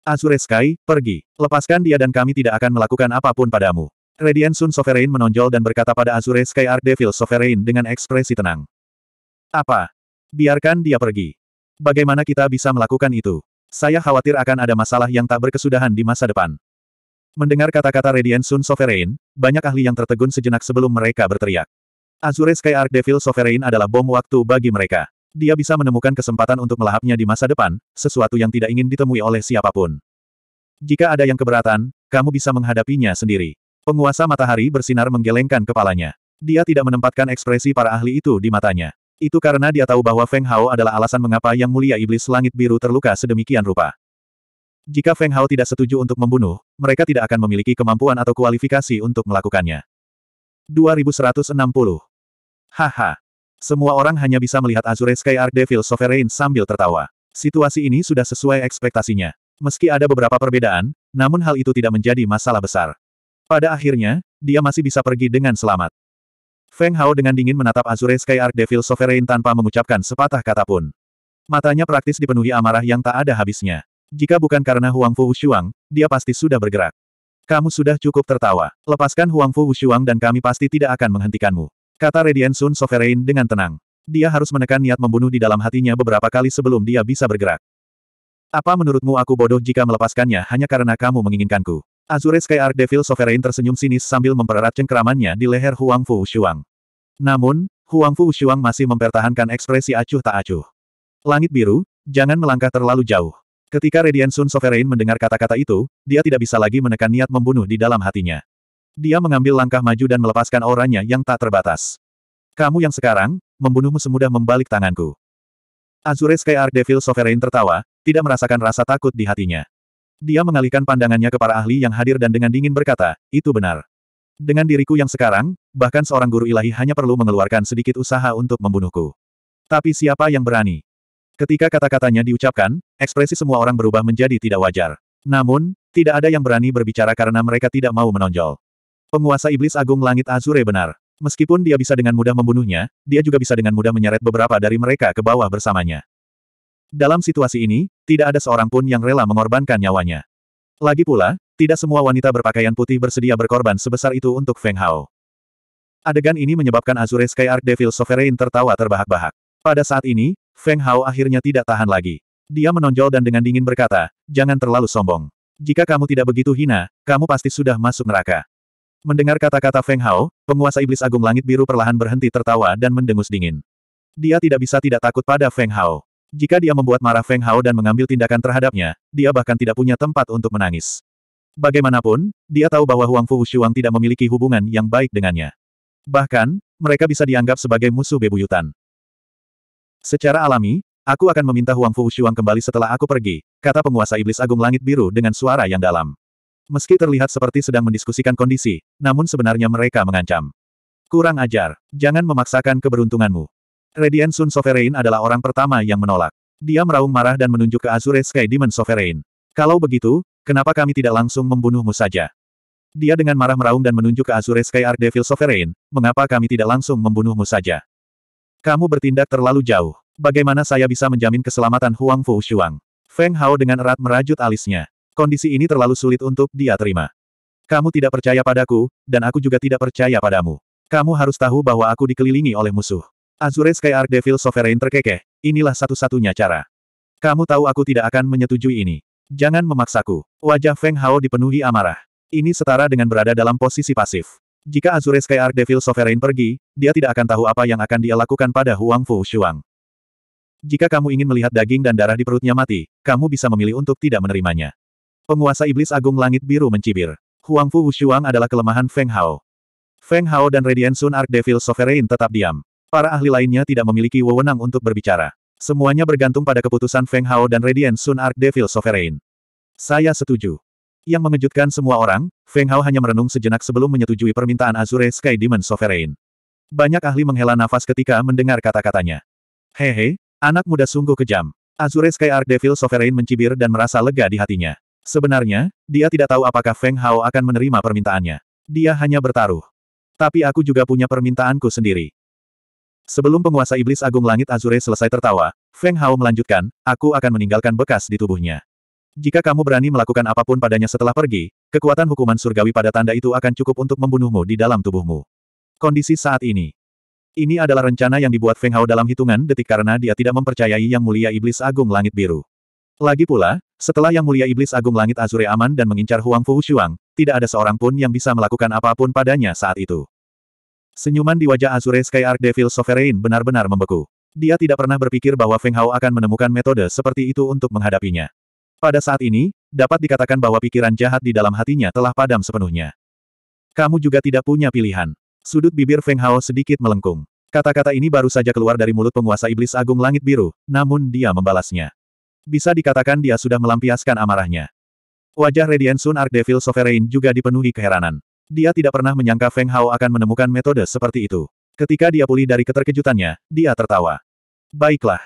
Azure Sky, pergi. Lepaskan dia dan kami tidak akan melakukan apapun padamu. Radiant Sun Sovereign menonjol dan berkata pada Azure Sky Art Devil Sovereign dengan ekspresi tenang. Apa? Biarkan dia pergi. Bagaimana kita bisa melakukan itu? Saya khawatir akan ada masalah yang tak berkesudahan di masa depan. Mendengar kata-kata Radiant Sun Sovereign, banyak ahli yang tertegun sejenak sebelum mereka berteriak. Azure Sky Arc Devil Sovereign adalah bom waktu bagi mereka. Dia bisa menemukan kesempatan untuk melahapnya di masa depan, sesuatu yang tidak ingin ditemui oleh siapapun. Jika ada yang keberatan, kamu bisa menghadapinya sendiri. Penguasa matahari bersinar menggelengkan kepalanya. Dia tidak menempatkan ekspresi para ahli itu di matanya. Itu karena dia tahu bahwa Feng Hao adalah alasan mengapa Yang Mulia Iblis Langit Biru terluka sedemikian rupa. Jika Feng Hao tidak setuju untuk membunuh, mereka tidak akan memiliki kemampuan atau kualifikasi untuk melakukannya. 2160. Haha. Semua orang hanya bisa melihat Azure Sky Arc Devil Sovereign sambil tertawa. Situasi ini sudah sesuai ekspektasinya. Meski ada beberapa perbedaan, namun hal itu tidak menjadi masalah besar. Pada akhirnya, dia masih bisa pergi dengan selamat. Feng Hao dengan dingin menatap Azure Sky Arc Devil Sovereign tanpa mengucapkan sepatah kata pun. Matanya praktis dipenuhi amarah yang tak ada habisnya. Jika bukan karena Huang Fu Wushuang, dia pasti sudah bergerak. Kamu sudah cukup tertawa. Lepaskan Huang Fu Wushuang dan kami pasti tidak akan menghentikanmu. Kata Radiant Sun Sovereign dengan tenang. Dia harus menekan niat membunuh di dalam hatinya beberapa kali sebelum dia bisa bergerak. Apa menurutmu aku bodoh jika melepaskannya hanya karena kamu menginginkanku? Azure Sky Arc Devil Sovereign tersenyum sinis sambil mempererat cengkeramannya di leher Huang Fu Wushuang. Namun, Huang Fu Wushuang masih mempertahankan ekspresi acuh tak acuh. Langit biru, jangan melangkah terlalu jauh. Ketika Radiant Sun Sovereign mendengar kata-kata itu, dia tidak bisa lagi menekan niat membunuh di dalam hatinya. Dia mengambil langkah maju dan melepaskan auranya yang tak terbatas. Kamu yang sekarang, membunuhmu semudah membalik tanganku. Azure Sky Arc Devil Sovereign tertawa, tidak merasakan rasa takut di hatinya. Dia mengalihkan pandangannya ke para ahli yang hadir dan dengan dingin berkata, itu benar. Dengan diriku yang sekarang, bahkan seorang guru ilahi hanya perlu mengeluarkan sedikit usaha untuk membunuhku. Tapi siapa yang berani? Ketika kata-katanya diucapkan, ekspresi semua orang berubah menjadi tidak wajar. Namun, tidak ada yang berani berbicara karena mereka tidak mau menonjol. Penguasa Iblis Agung Langit Azure benar. Meskipun dia bisa dengan mudah membunuhnya, dia juga bisa dengan mudah menyeret beberapa dari mereka ke bawah bersamanya. Dalam situasi ini, tidak ada seorang pun yang rela mengorbankan nyawanya. Lagi pula, tidak semua wanita berpakaian putih bersedia berkorban sebesar itu untuk Feng Hao. Adegan ini menyebabkan Azure Sky Art Devil Sovereign tertawa terbahak-bahak. Pada saat ini, Feng Hao akhirnya tidak tahan lagi. Dia menonjol dan dengan dingin berkata, jangan terlalu sombong. Jika kamu tidak begitu hina, kamu pasti sudah masuk neraka. Mendengar kata-kata Feng Hao, penguasa iblis agung langit biru perlahan berhenti tertawa dan mendengus dingin. Dia tidak bisa tidak takut pada Feng Hao. Jika dia membuat marah Feng Hao dan mengambil tindakan terhadapnya, dia bahkan tidak punya tempat untuk menangis. Bagaimanapun, dia tahu bahwa Huang Fu Shuang tidak memiliki hubungan yang baik dengannya. Bahkan, mereka bisa dianggap sebagai musuh bebuyutan. Secara alami, aku akan meminta Huang Fu Shuang kembali setelah aku pergi, kata penguasa iblis agung langit biru dengan suara yang dalam. Meski terlihat seperti sedang mendiskusikan kondisi, namun sebenarnya mereka mengancam. Kurang ajar, jangan memaksakan keberuntunganmu. Radiant Sun Sovereign adalah orang pertama yang menolak. Dia meraung marah dan menunjuk ke Azure Sky Demon Sovereign. Kalau begitu, kenapa kami tidak langsung membunuhmu saja? Dia dengan marah meraung dan menunjuk ke Azure Sky Arc Devil Sovereign, mengapa kami tidak langsung membunuhmu saja? Kamu bertindak terlalu jauh. Bagaimana saya bisa menjamin keselamatan Huang Fu Shuang? Feng Hao dengan erat merajut alisnya. Kondisi ini terlalu sulit untuk dia terima. Kamu tidak percaya padaku, dan aku juga tidak percaya padamu. Kamu harus tahu bahwa aku dikelilingi oleh musuh. Azure Sky Arc Devil Sovereign terkekeh, inilah satu-satunya cara. Kamu tahu aku tidak akan menyetujui ini. Jangan memaksaku. Wajah Feng Hao dipenuhi amarah. Ini setara dengan berada dalam posisi pasif. Jika Azure Sky Art Devil Sovereign pergi, dia tidak akan tahu apa yang akan dia lakukan pada Huang Fu Shuang. Jika kamu ingin melihat daging dan darah di perutnya mati, kamu bisa memilih untuk tidak menerimanya. Penguasa Iblis Agung Langit Biru mencibir. Huang Fu Shuang adalah kelemahan Feng Hao. Feng Hao dan Radiant Sun Art Devil Sovereign tetap diam. Para ahli lainnya tidak memiliki wewenang untuk berbicara. Semuanya bergantung pada keputusan Feng Hao dan Radiant Sun Art Devil Sovereign. Saya setuju. Yang mengejutkan semua orang, Feng Hao hanya merenung sejenak sebelum menyetujui permintaan Azure Sky Demon Sovereign. Banyak ahli menghela nafas ketika mendengar kata-katanya. Hehe, anak muda sungguh kejam. Azure Sky Arc Devil Sovereign mencibir dan merasa lega di hatinya. Sebenarnya, dia tidak tahu apakah Feng Hao akan menerima permintaannya. Dia hanya bertaruh. Tapi aku juga punya permintaanku sendiri. Sebelum penguasa iblis agung langit Azure selesai tertawa, Feng Hao melanjutkan, aku akan meninggalkan bekas di tubuhnya. Jika kamu berani melakukan apapun padanya setelah pergi, kekuatan hukuman surgawi pada tanda itu akan cukup untuk membunuhmu di dalam tubuhmu. Kondisi saat ini. Ini adalah rencana yang dibuat Feng Hao dalam hitungan detik karena dia tidak mempercayai Yang Mulia Iblis Agung Langit Biru. Lagi pula, setelah Yang Mulia Iblis Agung Langit Azure aman dan mengincar Huang Fu Shuang, tidak ada seorang pun yang bisa melakukan apapun padanya saat itu. Senyuman di wajah Azure Sky Arc Devil Sovereign benar-benar membeku. Dia tidak pernah berpikir bahwa Feng Hao akan menemukan metode seperti itu untuk menghadapinya. Pada saat ini, dapat dikatakan bahwa pikiran jahat di dalam hatinya telah padam sepenuhnya. Kamu juga tidak punya pilihan. Sudut bibir Feng Hao sedikit melengkung. Kata-kata ini baru saja keluar dari mulut penguasa iblis agung langit biru, namun dia membalasnya. Bisa dikatakan dia sudah melampiaskan amarahnya. Wajah Radiant Sun Arc Devil Sovereign juga dipenuhi keheranan. Dia tidak pernah menyangka Feng Hao akan menemukan metode seperti itu. Ketika dia pulih dari keterkejutannya, dia tertawa. Baiklah,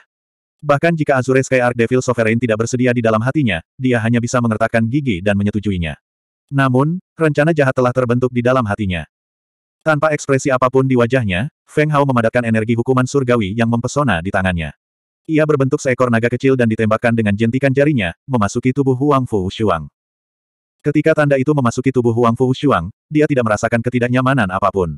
Bahkan jika Azure Sky Arc Devil Sovereign tidak bersedia di dalam hatinya, dia hanya bisa mengertakkan gigi dan menyetujuinya. Namun, rencana jahat telah terbentuk di dalam hatinya. Tanpa ekspresi apapun di wajahnya, Feng Hao memadatkan energi hukuman surgawi yang mempesona di tangannya. Ia berbentuk seekor naga kecil dan ditembakkan dengan jentikan jarinya, memasuki tubuh Huang Fu Shuang. Ketika tanda itu memasuki tubuh Huang Fu Shuang, dia tidak merasakan ketidaknyamanan apapun.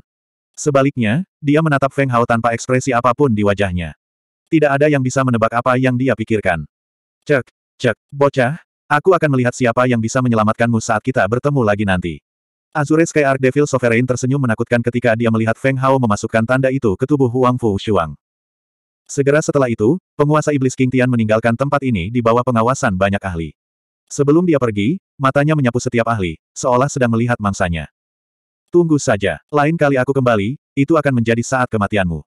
Sebaliknya, dia menatap Feng Hao tanpa ekspresi apapun di wajahnya. Tidak ada yang bisa menebak apa yang dia pikirkan. Cek, cek, bocah, aku akan melihat siapa yang bisa menyelamatkanmu saat kita bertemu lagi nanti. Azure Sky Arc Devil Sovereign tersenyum menakutkan ketika dia melihat Feng Hao memasukkan tanda itu ke tubuh Huang Fu Shuang. Segera setelah itu, penguasa iblis King Tian meninggalkan tempat ini di bawah pengawasan banyak ahli. Sebelum dia pergi, matanya menyapu setiap ahli, seolah sedang melihat mangsanya. Tunggu saja, lain kali aku kembali, itu akan menjadi saat kematianmu.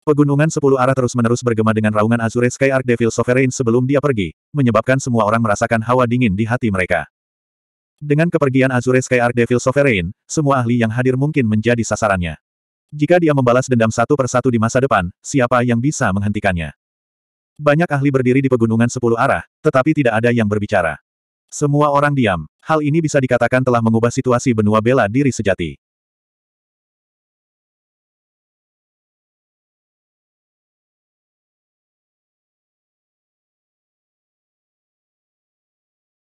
Pegunungan sepuluh arah terus-menerus bergema dengan raungan Azure Sky Arc Devil Sovereign sebelum dia pergi, menyebabkan semua orang merasakan hawa dingin di hati mereka. Dengan kepergian Azure Sky Arc Devil Sovereign, semua ahli yang hadir mungkin menjadi sasarannya. Jika dia membalas dendam satu persatu di masa depan, siapa yang bisa menghentikannya? Banyak ahli berdiri di pegunungan sepuluh arah, tetapi tidak ada yang berbicara. Semua orang diam. Hal ini bisa dikatakan telah mengubah situasi benua bela diri sejati.